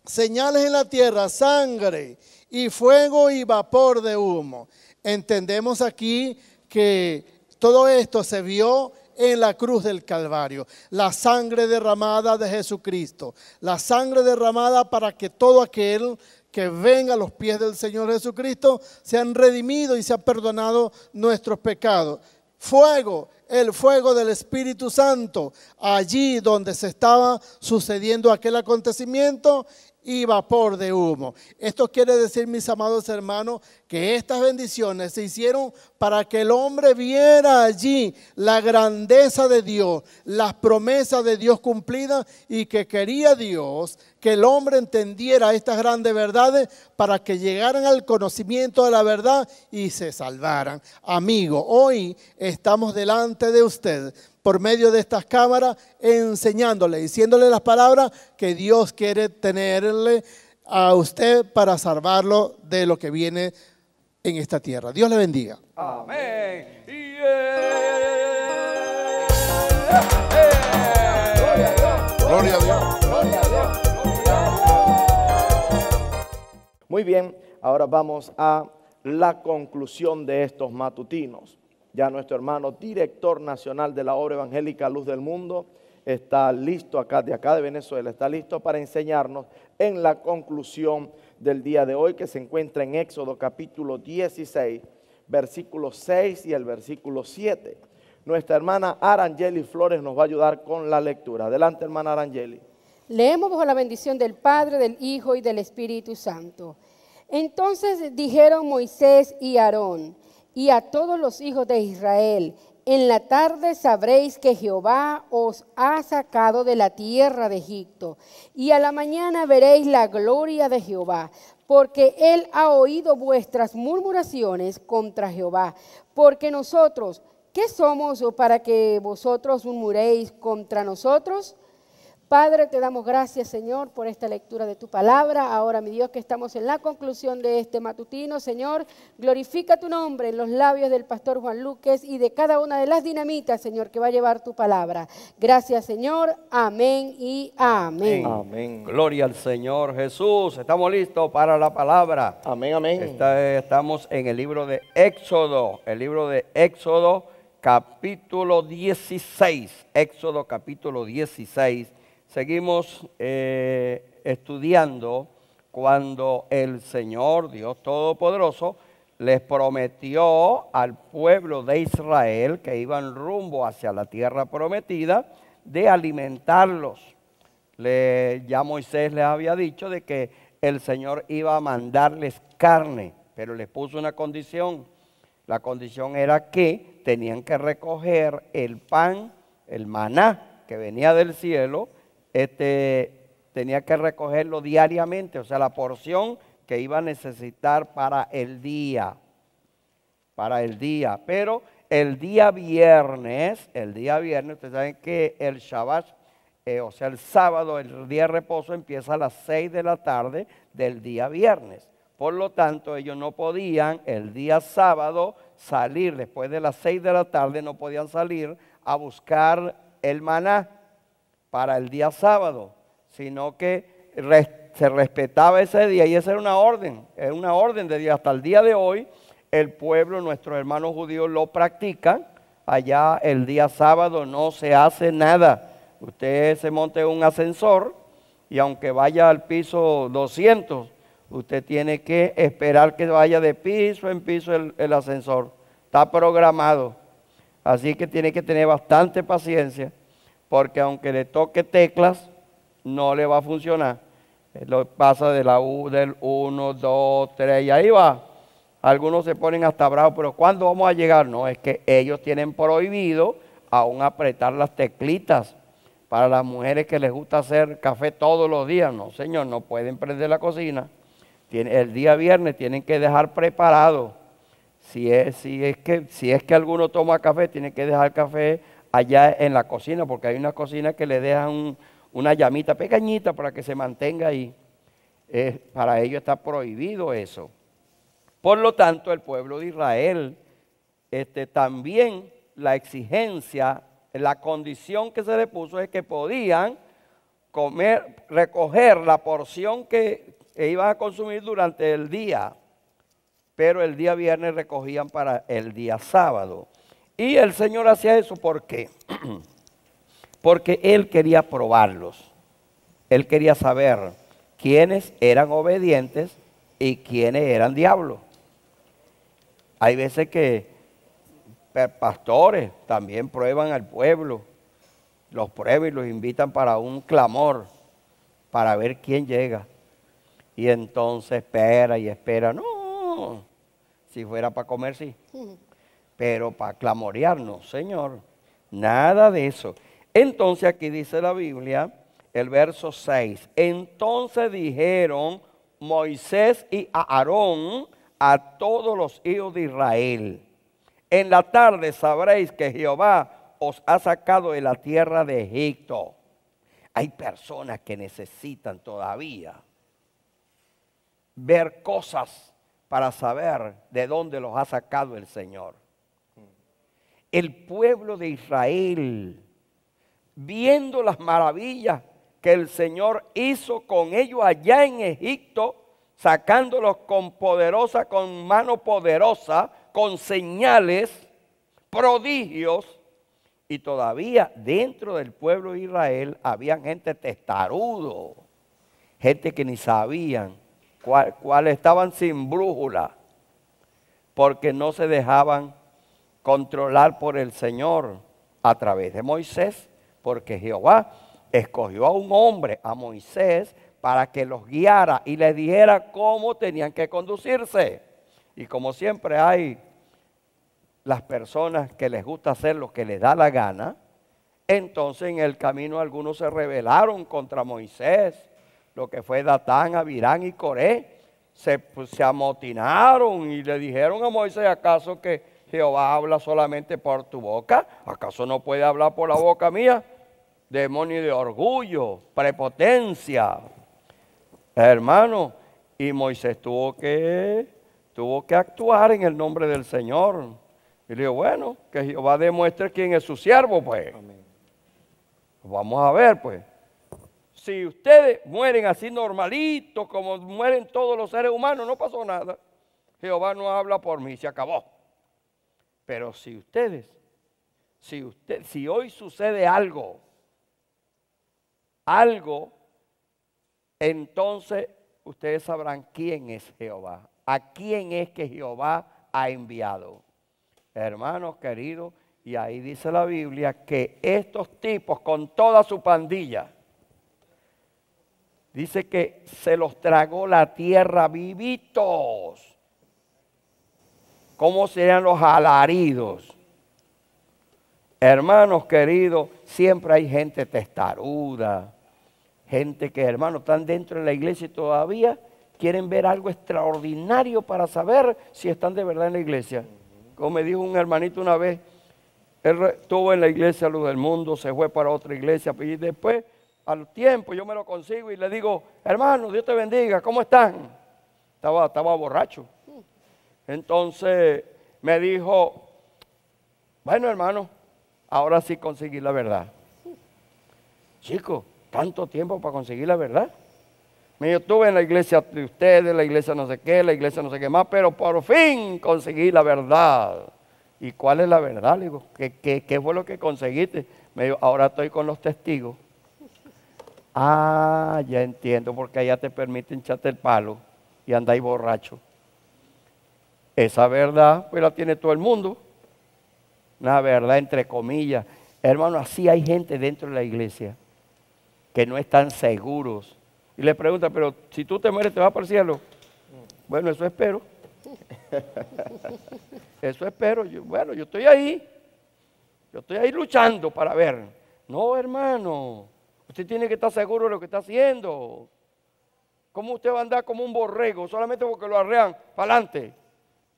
S6: señales en la tierra, sangre y fuego y vapor de humo. Entendemos aquí que todo esto se vio en la cruz del Calvario, la sangre derramada de Jesucristo, la sangre derramada para que todo aquel que venga a los pies del Señor Jesucristo sea redimido y se han perdonado nuestros pecados. Fuego, el fuego del Espíritu Santo, allí donde se estaba sucediendo aquel acontecimiento y vapor de humo. Esto quiere decir, mis amados hermanos, que estas bendiciones se hicieron para que el hombre viera allí la grandeza de Dios, las promesas de Dios cumplidas y que quería Dios que el hombre entendiera estas grandes verdades para que llegaran al conocimiento de la verdad y se salvaran. Amigo, hoy estamos delante de usted por medio de estas cámaras enseñándole, diciéndole las palabras que Dios quiere tenerle a usted para salvarlo de lo que viene en esta tierra. Dios le bendiga. Amén. Gloria a Dios. Gloria a Dios. Gloria a Dios.
S1: Muy bien, ahora vamos a la conclusión de estos matutinos. Ya nuestro hermano director nacional de la obra evangélica Luz del Mundo está listo acá de acá de Venezuela, está listo para enseñarnos en la conclusión del día de hoy que se encuentra en Éxodo capítulo 16, versículo 6 y el versículo 7. Nuestra hermana Arangeli Flores nos va a ayudar con la lectura. Adelante, hermana Arangeli.
S2: Leemos bajo la bendición del Padre, del Hijo y del Espíritu Santo. Entonces dijeron Moisés y Aarón y a todos los hijos de Israel, en la tarde sabréis que Jehová os ha sacado de la tierra de Egipto, y a la mañana veréis la gloria de Jehová, porque él ha oído vuestras murmuraciones contra Jehová, porque nosotros, ¿qué somos para que vosotros murmuréis contra nosotros? Padre, te damos gracias, Señor, por esta lectura de tu palabra. Ahora, mi Dios, que estamos en la conclusión de este matutino, Señor, glorifica tu nombre en los labios del pastor Juan Luques y de cada una de las dinamitas, Señor, que va a llevar tu palabra. Gracias, Señor. Amén y amén.
S3: Amén. Gloria al Señor Jesús. Estamos listos para la palabra. Amén, amén. estamos en el libro de Éxodo, el libro de Éxodo capítulo 16. Éxodo capítulo 16 Seguimos eh, estudiando cuando el Señor, Dios Todopoderoso, les prometió al pueblo de Israel que iban rumbo hacia la tierra prometida de alimentarlos. ya Moisés les había dicho de que el Señor iba a mandarles carne, pero les puso una condición. La condición era que tenían que recoger el pan, el maná que venía del cielo, este, tenía que recogerlo diariamente, o sea, la porción que iba a necesitar para el día, para el día. Pero el día viernes, el día viernes, ustedes saben que el Shabbat, eh, o sea, el sábado, el día de reposo empieza a las 6 de la tarde del día viernes. Por lo tanto, ellos no podían el día sábado salir, después de las 6 de la tarde no podían salir a buscar el maná para el día sábado, sino que se respetaba ese día y esa era una orden, es una orden de día, Hasta el día de hoy el pueblo, nuestros hermanos judíos lo practican. Allá el día sábado no se hace nada. Usted se monte un ascensor y aunque vaya al piso 200, usted tiene que esperar que vaya de piso en piso el ascensor. Está programado. Así que tiene que tener bastante paciencia porque aunque le toque teclas, no le va a funcionar. Lo pasa de la U, del 1, 2, 3, y ahí va. Algunos se ponen hasta bravos, pero ¿cuándo vamos a llegar? No, es que ellos tienen prohibido aún apretar las teclitas. Para las mujeres que les gusta hacer café todos los días, no, señor, no pueden prender la cocina. El día viernes tienen que dejar preparado. Si es, que, si es que alguno toma café, tiene que dejar café allá en la cocina, porque hay una cocina que le dejan una llamita pequeñita para que se mantenga ahí. Eh, para ellos está prohibido eso. Por lo tanto, el pueblo de Israel, este, también la exigencia, la condición que se le puso es que podían comer, recoger la porción que iban a consumir durante el día, pero el día viernes recogían para el día sábado. Y el Señor hacía eso porque, [CLEARS THROAT] porque Él quería probarlos. Él quería saber quiénes eran obedientes y quiénes eran diablos. Hay veces que pastores también prueban al pueblo, los prueban y los invitan para un clamor, para ver quién llega. Y entonces espera y espera. No, si fuera para comer, sí. [LAUGHS] Pero para clamorearnos, Señor, nada de eso. Entonces aquí dice la Biblia, el verso 6, entonces dijeron Moisés y Aarón a todos los hijos de Israel, en la tarde sabréis que Jehová os ha sacado de la tierra de Egipto. Hay personas que necesitan todavía ver cosas para saber de dónde los ha sacado el Señor el pueblo de Israel, viendo las maravillas que el Señor hizo con ellos allá en Egipto, sacándolos con poderosa, con mano poderosa, con señales, prodigios, y todavía dentro del pueblo de Israel habían gente testarudo, gente que ni sabían cuál, cuál estaban sin brújula, porque no se dejaban controlar por el Señor a través de Moisés, porque Jehová escogió a un hombre, a Moisés, para que los guiara y les dijera cómo tenían que conducirse. Y como siempre hay las personas que les gusta hacer lo que les da la gana, entonces en el camino algunos se rebelaron contra Moisés, lo que fue Datán, Avirán y Coré, se, pues, se amotinaron y le dijeron a Moisés acaso que Jehová habla solamente por tu boca. ¿Acaso no puede hablar por la boca mía? Demonio de orgullo, prepotencia. Hermano, y Moisés tuvo que, tuvo que actuar en el nombre del Señor. Y le dijo, bueno, que Jehová demuestre quién es su siervo, pues. Vamos a ver, pues. Si ustedes mueren así normalito, como mueren todos los seres humanos, no pasó nada. Jehová no habla por mí, se acabó. Pero si ustedes, si, usted, si hoy sucede algo, algo, entonces ustedes sabrán quién es Jehová, a quién es que Jehová ha enviado. Hermanos queridos, y ahí dice la Biblia que estos tipos con toda su pandilla, dice que se los tragó la tierra vivitos. ¿Cómo serían los alaridos? Hermanos queridos, siempre hay gente testaruda, gente que, hermanos, están dentro de la iglesia y todavía quieren ver algo extraordinario para saber si están de verdad en la iglesia. Como me dijo un hermanito una vez, él estuvo en la iglesia Luz del Mundo, se fue para otra iglesia y después, al tiempo, yo me lo consigo y le digo, hermano, Dios te bendiga, ¿cómo están? Estaba, estaba borracho. Entonces me dijo, bueno hermano, ahora sí conseguí la verdad. Chico, tanto tiempo para conseguir la verdad. Me dijo estuve en la iglesia de ustedes, la iglesia no sé qué, la iglesia no sé qué más, pero por fin conseguí la verdad. ¿Y cuál es la verdad? Le digo, ¿qué, fue lo que conseguiste? Me dijo, ahora estoy con los testigos. Ah, ya entiendo, porque allá te permiten echarte el palo y andáis borracho. Esa verdad pues la tiene todo el mundo. Una verdad entre comillas. Hermano, así hay gente dentro de la iglesia que no están seguros. Y le pregunta, pero si tú te mueres, ¿te vas para el cielo? Bueno, eso espero. [LAUGHS] eso espero. bueno, yo estoy ahí. Yo estoy ahí luchando para ver. No, hermano. Usted tiene que estar seguro de lo que está haciendo. ¿Cómo usted va a andar como un borrego solamente porque lo arrean para adelante?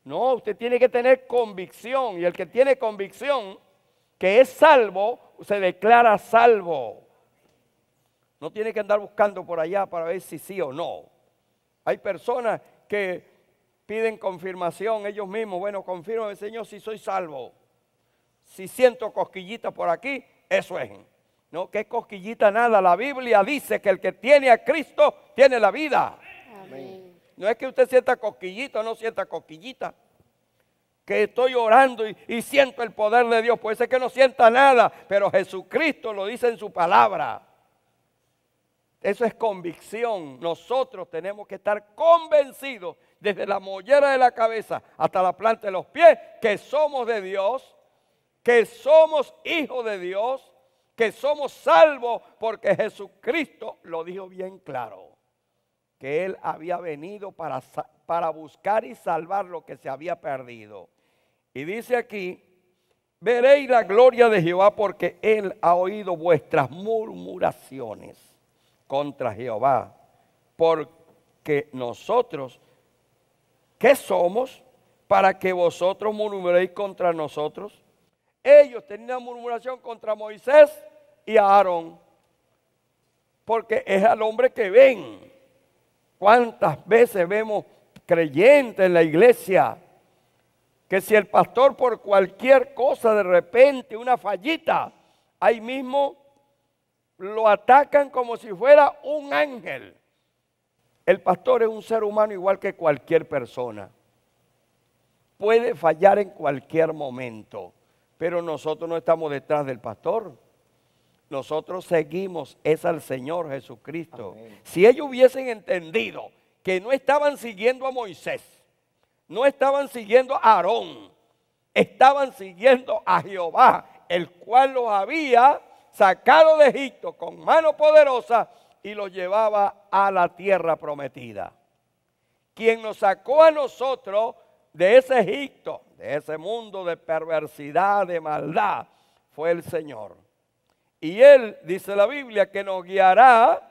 S3: No, usted tiene que tener convicción y el que tiene convicción que es salvo, se declara salvo. No tiene que andar buscando por allá para ver si sí o no. Hay personas que piden confirmación ellos mismos. Bueno, confirma Señor si soy salvo. Si siento cosquillitas por aquí, eso es. No, que cosquillita nada. La Biblia dice que el que tiene a Cristo tiene la vida. Amén. No es que usted sienta coquillito, o no sienta coquillita. Que estoy orando y, y siento el poder de Dios. Puede ser que no sienta nada, pero Jesucristo lo dice en su palabra. Eso es convicción. Nosotros tenemos que estar convencidos desde la mollera de la cabeza hasta la planta de los pies que somos de Dios, que somos hijos de Dios, que somos salvos porque Jesucristo lo dijo bien claro que Él había venido para, para buscar y salvar lo que se había perdido. Y dice aquí, veréis la gloria de Jehová porque Él ha oído vuestras murmuraciones contra Jehová, porque nosotros, ¿qué somos para que vosotros murmuréis contra nosotros? Ellos tenían murmuración contra Moisés y Aarón, porque es al hombre que ven. ¿Cuántas veces vemos creyentes en la iglesia que si el pastor por cualquier cosa de repente, una fallita, ahí mismo lo atacan como si fuera un ángel? El pastor es un ser humano igual que cualquier persona. Puede fallar en cualquier momento, pero nosotros no estamos detrás del pastor. Nosotros seguimos es al Señor Jesucristo. Si ellos hubiesen entendido que no estaban siguiendo a Moisés, no estaban siguiendo a Aarón, estaban siguiendo a Jehová, el cual los había sacado de Egipto con mano poderosa y los llevaba a la tierra prometida. Quien nos sacó a nosotros de ese Egipto, de ese mundo de perversidad, de maldad, fue el Señor. Y Él, dice la Biblia, que nos guiará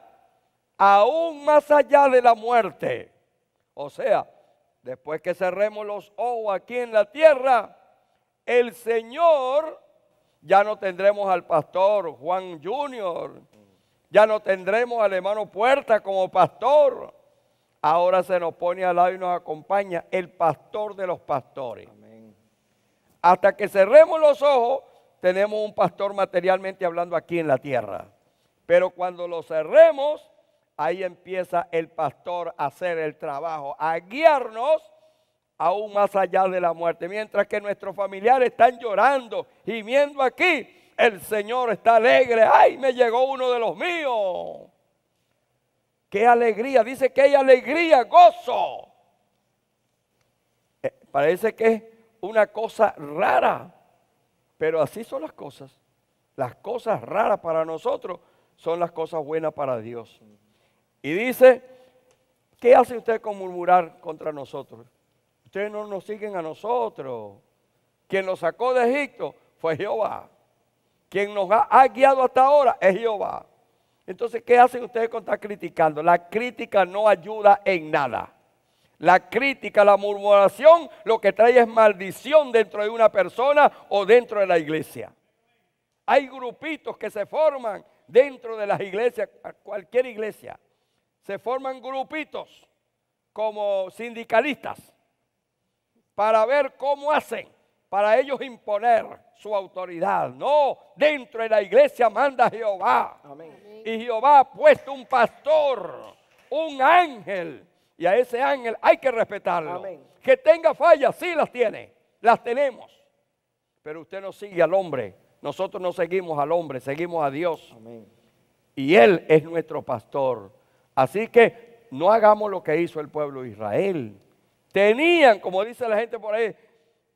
S3: aún más allá de la muerte. O sea, después que cerremos los ojos aquí en la tierra, el Señor, ya no tendremos al pastor Juan Junior, ya no tendremos al hermano Puerta como pastor. Ahora se nos pone al lado y nos acompaña el pastor de los pastores. Hasta que cerremos los ojos, tenemos un pastor materialmente hablando aquí en la tierra. Pero cuando lo cerremos, ahí empieza el pastor a hacer el trabajo, a guiarnos aún más allá de la muerte. Mientras que nuestros familiares están llorando, gimiendo aquí, el Señor está alegre. ¡Ay, me llegó uno de los míos! ¡Qué alegría! Dice que hay alegría, gozo. Eh, parece que es una cosa rara. Pero así son las cosas. Las cosas raras para nosotros son las cosas buenas para Dios. Y dice, ¿qué hace usted con murmurar contra nosotros? Ustedes no nos siguen a nosotros. Quien nos sacó de Egipto fue Jehová. Quien nos ha, ha guiado hasta ahora es Jehová. Entonces, ¿qué hacen ustedes con estar criticando? La crítica no ayuda en nada. La crítica, la murmuración, lo que trae es maldición dentro de una persona o dentro de la iglesia. Hay grupitos que se forman dentro de las iglesias, cualquier iglesia. Se forman grupitos como sindicalistas para ver cómo hacen, para ellos imponer su autoridad. No, dentro de la iglesia manda Jehová. Y Jehová ha puesto un pastor, un ángel y a ese ángel hay que respetarlo. Que tenga fallas, sí las tiene, las tenemos. Pero usted no sigue al hombre. Nosotros no seguimos al hombre, seguimos a Dios. Y Él es nuestro pastor. Así que no hagamos lo que hizo el pueblo de Israel. Tenían, como dice la gente por ahí,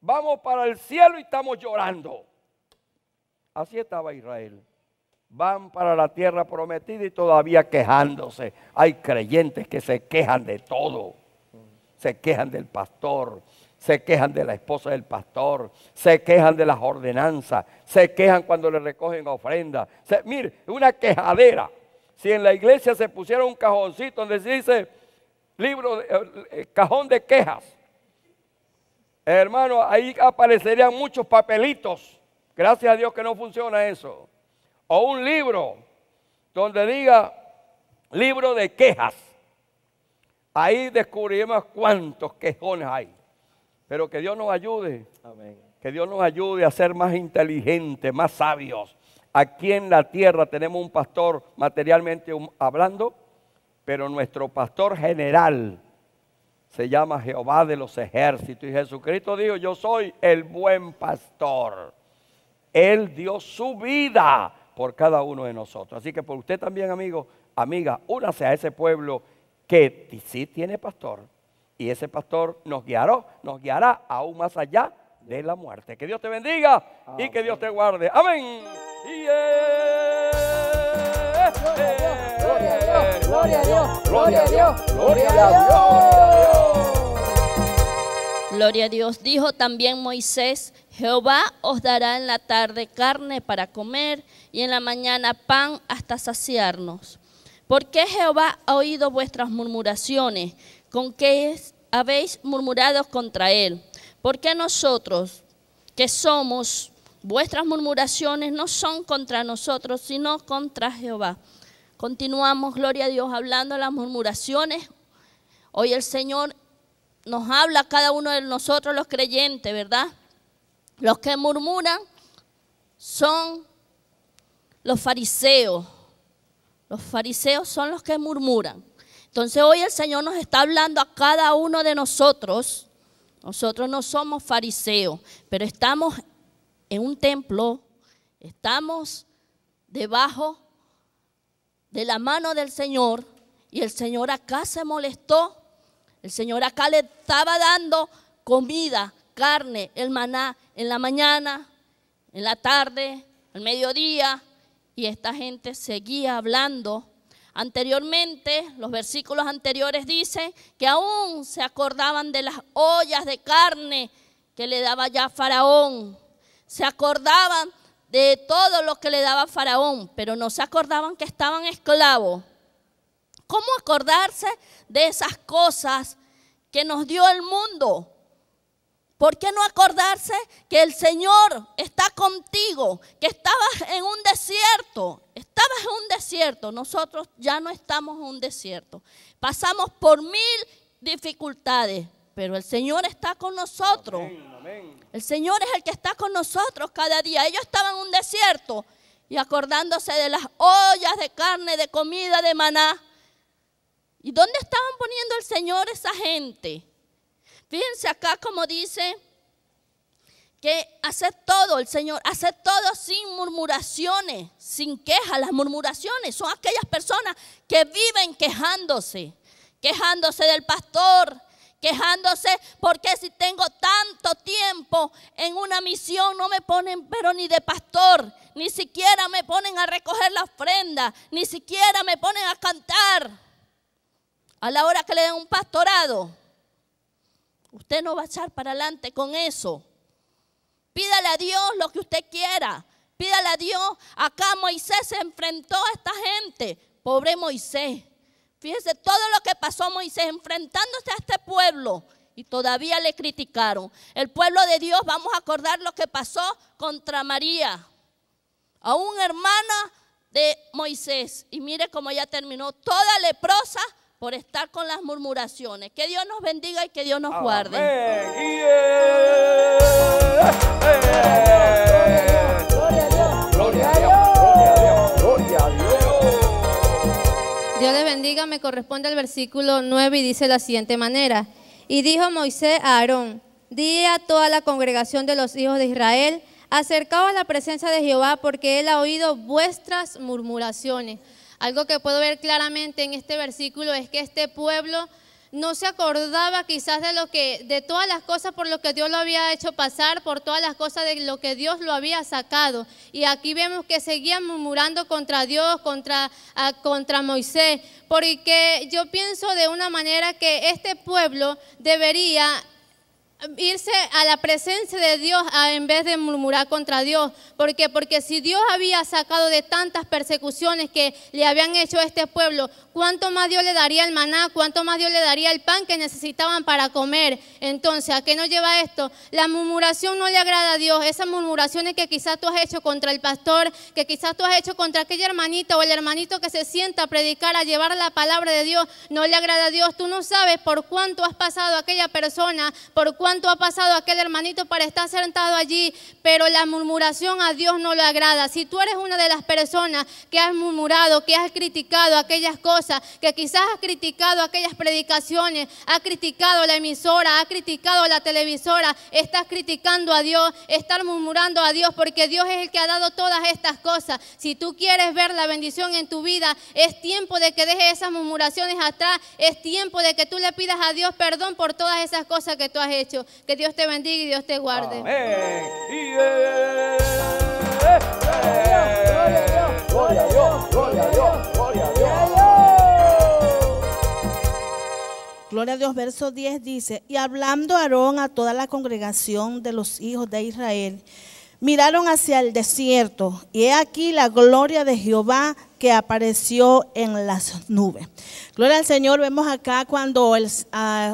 S3: vamos para el cielo y estamos llorando. Así estaba Israel van para la tierra prometida y todavía quejándose. Hay creyentes que se quejan de todo. Se quejan del pastor, se quejan de la esposa del pastor, se quejan de las ordenanzas, se quejan cuando le recogen ofrenda. Se, mire, una quejadera. Si en la iglesia se pusiera un cajoncito donde se dice libro, eh, eh, cajón de quejas, hermano, ahí aparecerían muchos papelitos. Gracias a Dios que no funciona eso o un libro donde diga libro de quejas. Ahí descubrimos cuántos quejones hay. Pero que Dios nos ayude. Que Dios nos ayude a ser más inteligentes, más sabios. Aquí en la tierra tenemos un pastor materialmente hablando, pero nuestro pastor general se llama Jehová de los ejércitos. Y Jesucristo dijo, yo soy el buen pastor. Él dio su vida por cada uno de nosotros. Así que por usted también, amigo, amiga, únase a ese pueblo que sí tiene pastor y ese pastor nos guiará, nos guiará aún más allá de la muerte. Que Dios te bendiga y que Dios te guarde. Amén.
S6: Gloria a Dios, gloria a Dios,
S3: gloria a Dios, gloria a Dios.
S7: Gloria a Dios. Dijo también Moisés Jehová os dará en la tarde carne para comer y en la mañana pan hasta saciarnos. Porque Jehová ha oído vuestras murmuraciones, con que habéis murmurado contra él. Porque nosotros, que somos, vuestras murmuraciones no son contra nosotros, sino contra Jehová. Continuamos, gloria a Dios, hablando de las murmuraciones. Hoy el Señor nos habla a cada uno de nosotros los creyentes, ¿verdad? Los que murmuran son los fariseos. Los fariseos son los que murmuran. Entonces hoy el Señor nos está hablando a cada uno de nosotros. Nosotros no somos fariseos, pero estamos en un templo, estamos debajo de la mano del Señor y el Señor acá se molestó. El Señor acá le estaba dando comida carne, el maná, en la mañana, en la tarde, al mediodía, y esta gente seguía hablando. Anteriormente, los versículos anteriores dicen que aún se acordaban de las ollas de carne que le daba ya Faraón. Se acordaban de todo lo que le daba Faraón, pero no se acordaban que estaban esclavos. ¿Cómo acordarse de esas cosas que nos dio el mundo? ¿Por qué no acordarse que el Señor está contigo, que estabas en un desierto? Estabas en un desierto, nosotros ya no estamos en un desierto. Pasamos por mil dificultades, pero el Señor está con nosotros. El Señor es el que está con nosotros cada día. Ellos estaban en un desierto y acordándose de las ollas de carne, de comida, de maná. ¿Y dónde estaban poniendo el Señor esa gente? Fíjense acá como dice que hace todo el Señor, hace todo sin murmuraciones, sin quejas. Las murmuraciones son aquellas personas que viven quejándose, quejándose del pastor, quejándose porque si tengo tanto tiempo en una misión no me ponen pero ni de pastor, ni siquiera me ponen a recoger la ofrenda, ni siquiera me ponen a cantar a la hora que le den un pastorado. Usted no va a echar para adelante con eso. Pídale a Dios lo que usted quiera. Pídale a Dios. Acá Moisés se enfrentó a esta gente. Pobre Moisés. Fíjese todo lo que pasó Moisés enfrentándose a este pueblo y todavía le criticaron. El pueblo de Dios, vamos a acordar lo que pasó contra María, a una hermana de Moisés. Y mire cómo ya terminó toda leprosa por estar con las murmuraciones. Que Dios nos bendiga y que Dios nos guarde.
S5: Dios les bendiga, me corresponde el versículo 9 y dice de la siguiente manera. Y dijo Moisés a Aarón, di a toda la congregación de los hijos de Israel, acercaos a la presencia de Jehová porque él ha oído vuestras murmuraciones. Algo que puedo ver claramente en este versículo es que este pueblo no se acordaba quizás de lo que de todas las cosas por lo que Dios lo había hecho pasar, por todas las cosas de lo que Dios lo había sacado. Y aquí vemos que seguían murmurando contra Dios, contra ah, contra Moisés, porque yo pienso de una manera que este pueblo debería irse a la presencia de Dios en vez de murmurar contra Dios. porque Porque si Dios había sacado de tantas persecuciones que le habían hecho a este pueblo, ¿cuánto más Dios le daría el maná? ¿Cuánto más Dios le daría el pan que necesitaban para comer? Entonces, ¿a qué nos lleva esto? La murmuración no le agrada a Dios. Esas murmuraciones que quizás tú has hecho contra el pastor, que quizás tú has hecho contra aquella hermanita o el hermanito que se sienta a predicar, a llevar la palabra de Dios, no le agrada a Dios. Tú no sabes por cuánto has pasado aquella persona, por cuánto cuánto ha pasado aquel hermanito para estar sentado allí, pero la murmuración a Dios no le agrada. Si tú eres una de las personas que has murmurado, que has criticado aquellas cosas, que quizás has criticado aquellas predicaciones, has criticado la emisora, ha criticado la televisora, estás criticando a Dios, estás murmurando a Dios, porque Dios es el que ha dado todas estas cosas. Si tú quieres ver la bendición en tu vida, es tiempo de que dejes esas murmuraciones atrás, es tiempo de que tú le pidas a Dios perdón por todas esas cosas que tú has hecho. Que Dios te bendiga y Dios te guarde. a Dios,
S8: Gloria a Dios, verso 10 dice, y hablando Aarón a toda la congregación de los hijos de Israel, miraron hacia el desierto, y he aquí la gloria de Jehová que apareció en las nubes. Gloria al Señor, vemos acá cuando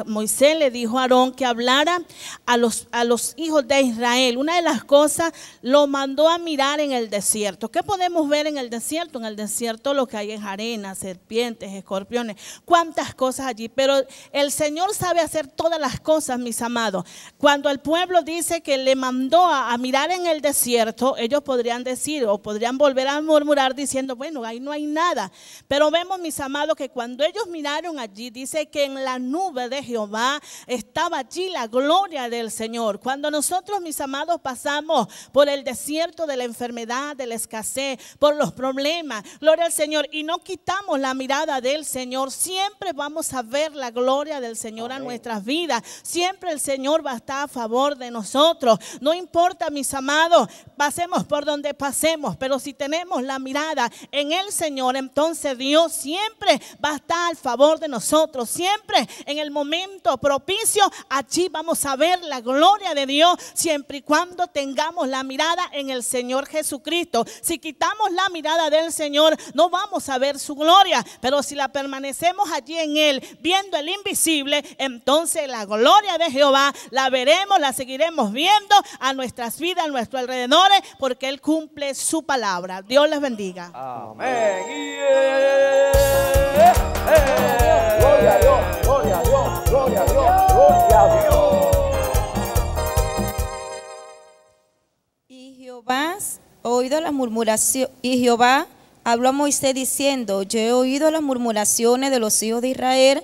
S8: Moisés le dijo a Aarón que hablara a los, a los hijos de Israel. Una de las cosas lo mandó a mirar en el desierto. ¿Qué podemos ver en el desierto? En el desierto lo que hay es arena, serpientes, escorpiones, cuántas cosas allí. Pero el Señor sabe hacer todas las cosas, mis amados. Cuando el pueblo dice que le mandó a, a mirar en el desierto, ellos podrían decir o podrían volver a murmurar diciendo, bueno, hay no hay nada. Pero vemos, mis amados, que cuando ellos miraron allí, dice que en la nube de Jehová estaba allí la gloria del Señor. Cuando nosotros, mis amados, pasamos por el desierto de la enfermedad, de la escasez, por los problemas, gloria al Señor, y no quitamos la mirada del Señor, siempre vamos a ver la gloria del Señor a nuestras vidas. Siempre el Señor va a estar a favor de nosotros. No importa, mis amados, pasemos por donde pasemos, pero si tenemos la mirada en él Señor, entonces Dios siempre va a estar al favor de nosotros. Siempre en el momento propicio, allí vamos a ver la gloria de Dios, siempre y cuando tengamos la mirada en el Señor Jesucristo. Si quitamos la mirada del Señor, no vamos a ver su gloria, pero si la permanecemos allí en Él, viendo el invisible, entonces la gloria de Jehová la veremos, la seguiremos viendo a nuestras vidas, a nuestros alrededores, porque Él cumple su palabra. Dios les bendiga. Amén. Gloria a Dios, gloria a Dios,
S9: gloria a Dios, gloria a Dios. Y Jehová oído la murmuración y Jehová habló a Moisés diciendo, yo he oído las murmuraciones de los hijos de Israel,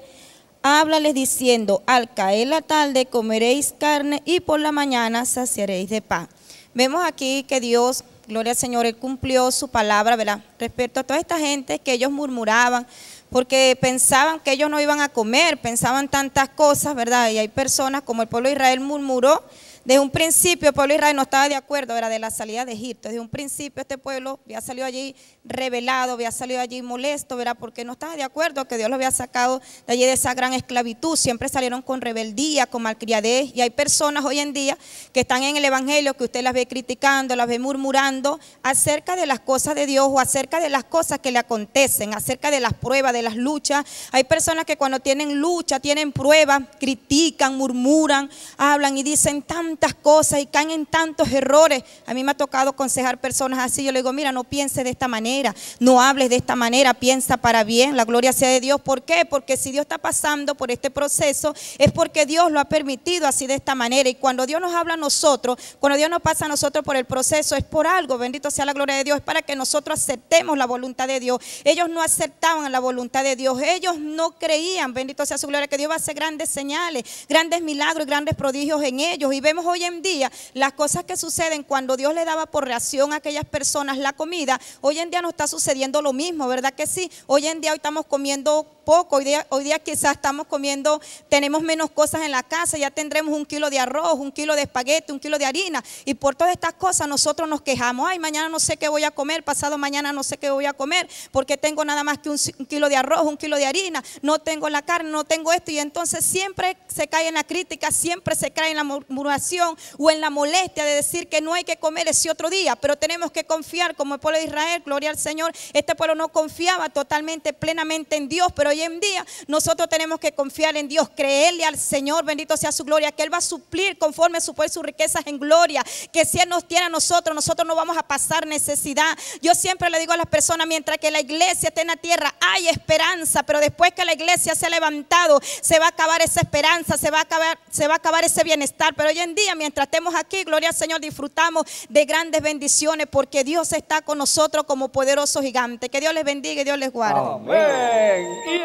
S9: háblales diciendo, al caer la tarde comeréis carne y por la mañana saciaréis de pan. Vemos aquí que Dios gloria al Señor, Él cumplió su palabra, ¿verdad? Respecto a toda esta gente que ellos murmuraban, porque pensaban que ellos no iban a comer, pensaban tantas cosas, ¿verdad? Y hay personas como el pueblo de Israel murmuró desde un principio el pueblo Israel no estaba de acuerdo, era de la salida de Egipto. Desde un principio este pueblo había salido allí revelado, había salido allí molesto, ¿verdad? Porque no estaba de acuerdo que Dios lo había sacado de allí de esa gran esclavitud. Siempre salieron con rebeldía, con malcriadez. Y hay personas hoy en día que están en el Evangelio que usted las ve criticando, las ve murmurando acerca de las cosas de Dios o acerca de las cosas que le acontecen, acerca de las pruebas, de las luchas. Hay personas que cuando tienen lucha, tienen pruebas, critican, murmuran, hablan y dicen tantas cosas y caen en tantos errores. A mí me ha tocado aconsejar personas así. Yo le digo, mira, no pienses de esta manera, no hables de esta manera, piensa para bien. La gloria sea de Dios. ¿Por qué? Porque si Dios está pasando por este proceso es porque Dios lo ha permitido así de esta manera. Y cuando Dios nos habla a nosotros, cuando Dios nos pasa a nosotros por el proceso, es por algo. Bendito sea la gloria de Dios. Es para que nosotros aceptemos la voluntad de Dios. Ellos no aceptaban la voluntad de Dios. Ellos no creían, bendito sea su gloria, que Dios va a hacer grandes señales, grandes milagros y grandes prodigios en ellos. Y vemos hoy en día, las cosas que suceden cuando Dios le daba por reacción a aquellas personas la comida, hoy en día no está sucediendo lo mismo, ¿verdad que sí? Hoy en día hoy estamos comiendo poco. Hoy día, hoy quizás estamos comiendo, tenemos menos cosas en la casa, ya tendremos un kilo de arroz, un kilo de espagueti, un kilo de harina. Y por todas estas cosas nosotros nos quejamos. Ay, mañana no sé qué voy a comer, pasado mañana no sé qué voy a comer, porque tengo nada más que un kilo de arroz, un kilo de harina, no tengo la carne, no tengo esto. Y entonces siempre se cae en la crítica, siempre se cae en la murmuración o en la molestia de decir que no hay que comer ese otro día. Pero tenemos que confiar como el pueblo de Israel, gloria al Señor. Este pueblo no confiaba totalmente, plenamente en Dios, pero hoy en día nosotros tenemos que confiar en Dios, creerle al Señor, bendito sea su gloria, que Él va a suplir conforme a su poder sus riquezas en gloria, que si Él nos tiene a nosotros, nosotros no vamos a pasar necesidad. Yo siempre le digo a las personas, mientras que la iglesia esté en la tierra, hay esperanza, pero después que la iglesia se ha levantado, se va a acabar esa esperanza, se va a acabar, se va a acabar ese bienestar. Pero hoy en día, mientras estemos aquí, gloria al Señor, disfrutamos de grandes bendiciones porque Dios está con nosotros como poderoso gigante. Que Dios les bendiga y Dios les guarde. Amén.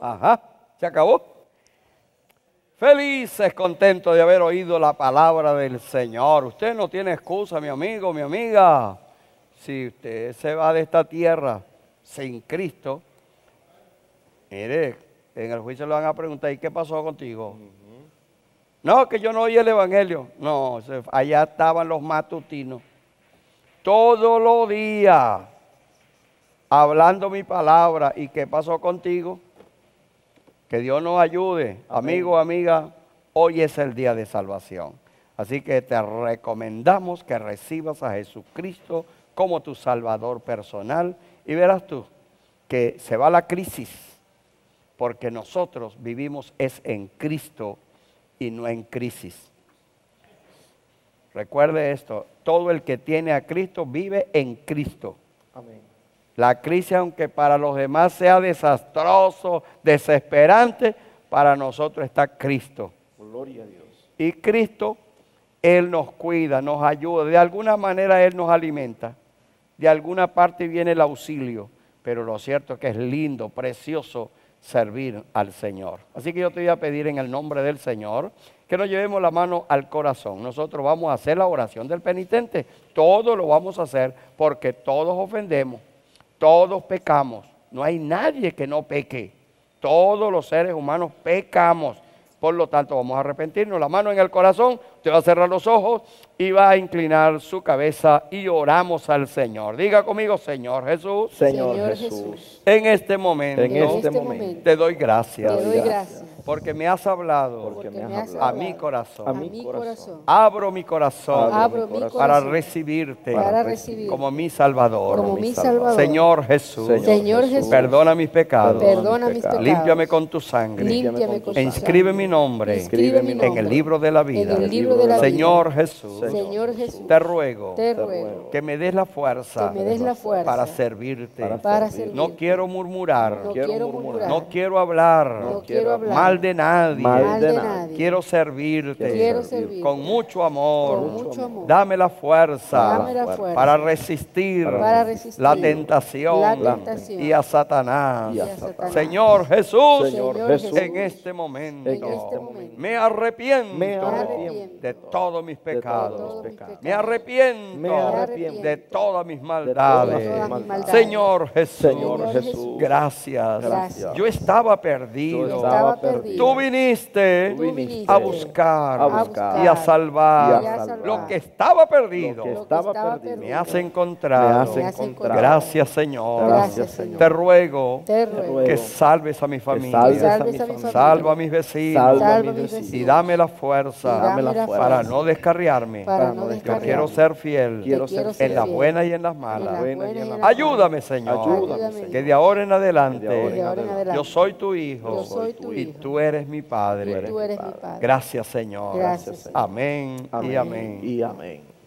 S3: Ajá, se acabó. Felices, contentos de haber oído la palabra del Señor. Usted no tiene excusa, mi amigo, mi amiga. Si usted se va de esta tierra sin Cristo, mire, en el juicio le van a preguntar, ¿y qué pasó contigo? No, que yo no oye el Evangelio. No, allá estaban los matutinos. Todos los días hablando mi palabra. ¿Y qué pasó contigo? Que Dios nos ayude. Amigo, amiga, hoy es el día de salvación. Así que te recomendamos que recibas a Jesucristo como tu Salvador personal. Y verás tú que se va la crisis, porque nosotros vivimos es en Cristo y no en crisis. Recuerde esto, todo el que tiene a Cristo vive en Cristo. La crisis, aunque para los demás sea desastroso, desesperante, para nosotros está Cristo. Gloria a Dios. Y Cristo, Él nos cuida, nos ayuda, de alguna manera Él nos alimenta, de alguna parte viene el auxilio, pero lo cierto es que es lindo, precioso servir al Señor. Así que yo te voy a pedir en el nombre del Señor que nos llevemos la mano al corazón. Nosotros vamos a hacer la oración del penitente. Todo lo vamos a hacer porque todos ofendemos, todos pecamos. No hay nadie que no peque. Todos los seres humanos pecamos. Por lo tanto, vamos a arrepentirnos. La mano en el corazón, te va a cerrar los ojos y va a inclinar su cabeza y oramos al Señor. Diga conmigo, Señor Jesús. Señor, Jesús. En este momento. En este, este momento. Te doy gracias. Te doy gracias. Porque me has hablado, a mi corazón. A mi corazón. Abro mi corazón. Para recibirte. Como mi Salvador. Como mi Salvador. Señor Jesús. Señor Jesús. Perdona mis pecados. Perdona mis pecados. Límpiame con tu sangre. Límpiame con tu sangre. Inscribe mi nombre. Inscribe En el libro de la vida. libro Señor Jesús, te ruego, que me des la fuerza, para servirte. No quiero murmurar, no quiero, hablar, mal de nadie, Quiero, servirte, con mucho amor. Dame la fuerza, para, resistir la, tentación, y, a Satanás. Señor Jesús, en este momento, este Me arrepiento de todos mis pecados. Me arrepiento, de todas mis maldades. Señor, Jesús, gracias. Yo estaba perdido. Tú, viniste a, buscar, y a salvar, Lo, que estaba perdido. Me has encontrado. Gracias, Señor. Te ruego, que salves a mi familia. a Salva a mis vecinos. Y dame la fuerza. Y dame la fuerza para, no descarriarme. Yo quiero ser fiel. En las buenas y en las malas. Ayúdame, Señor. Que de ahora en adelante. Yo soy tu hijo. Y tú eres mi padre. Gracias, Señor. Amén. amén. Y amén.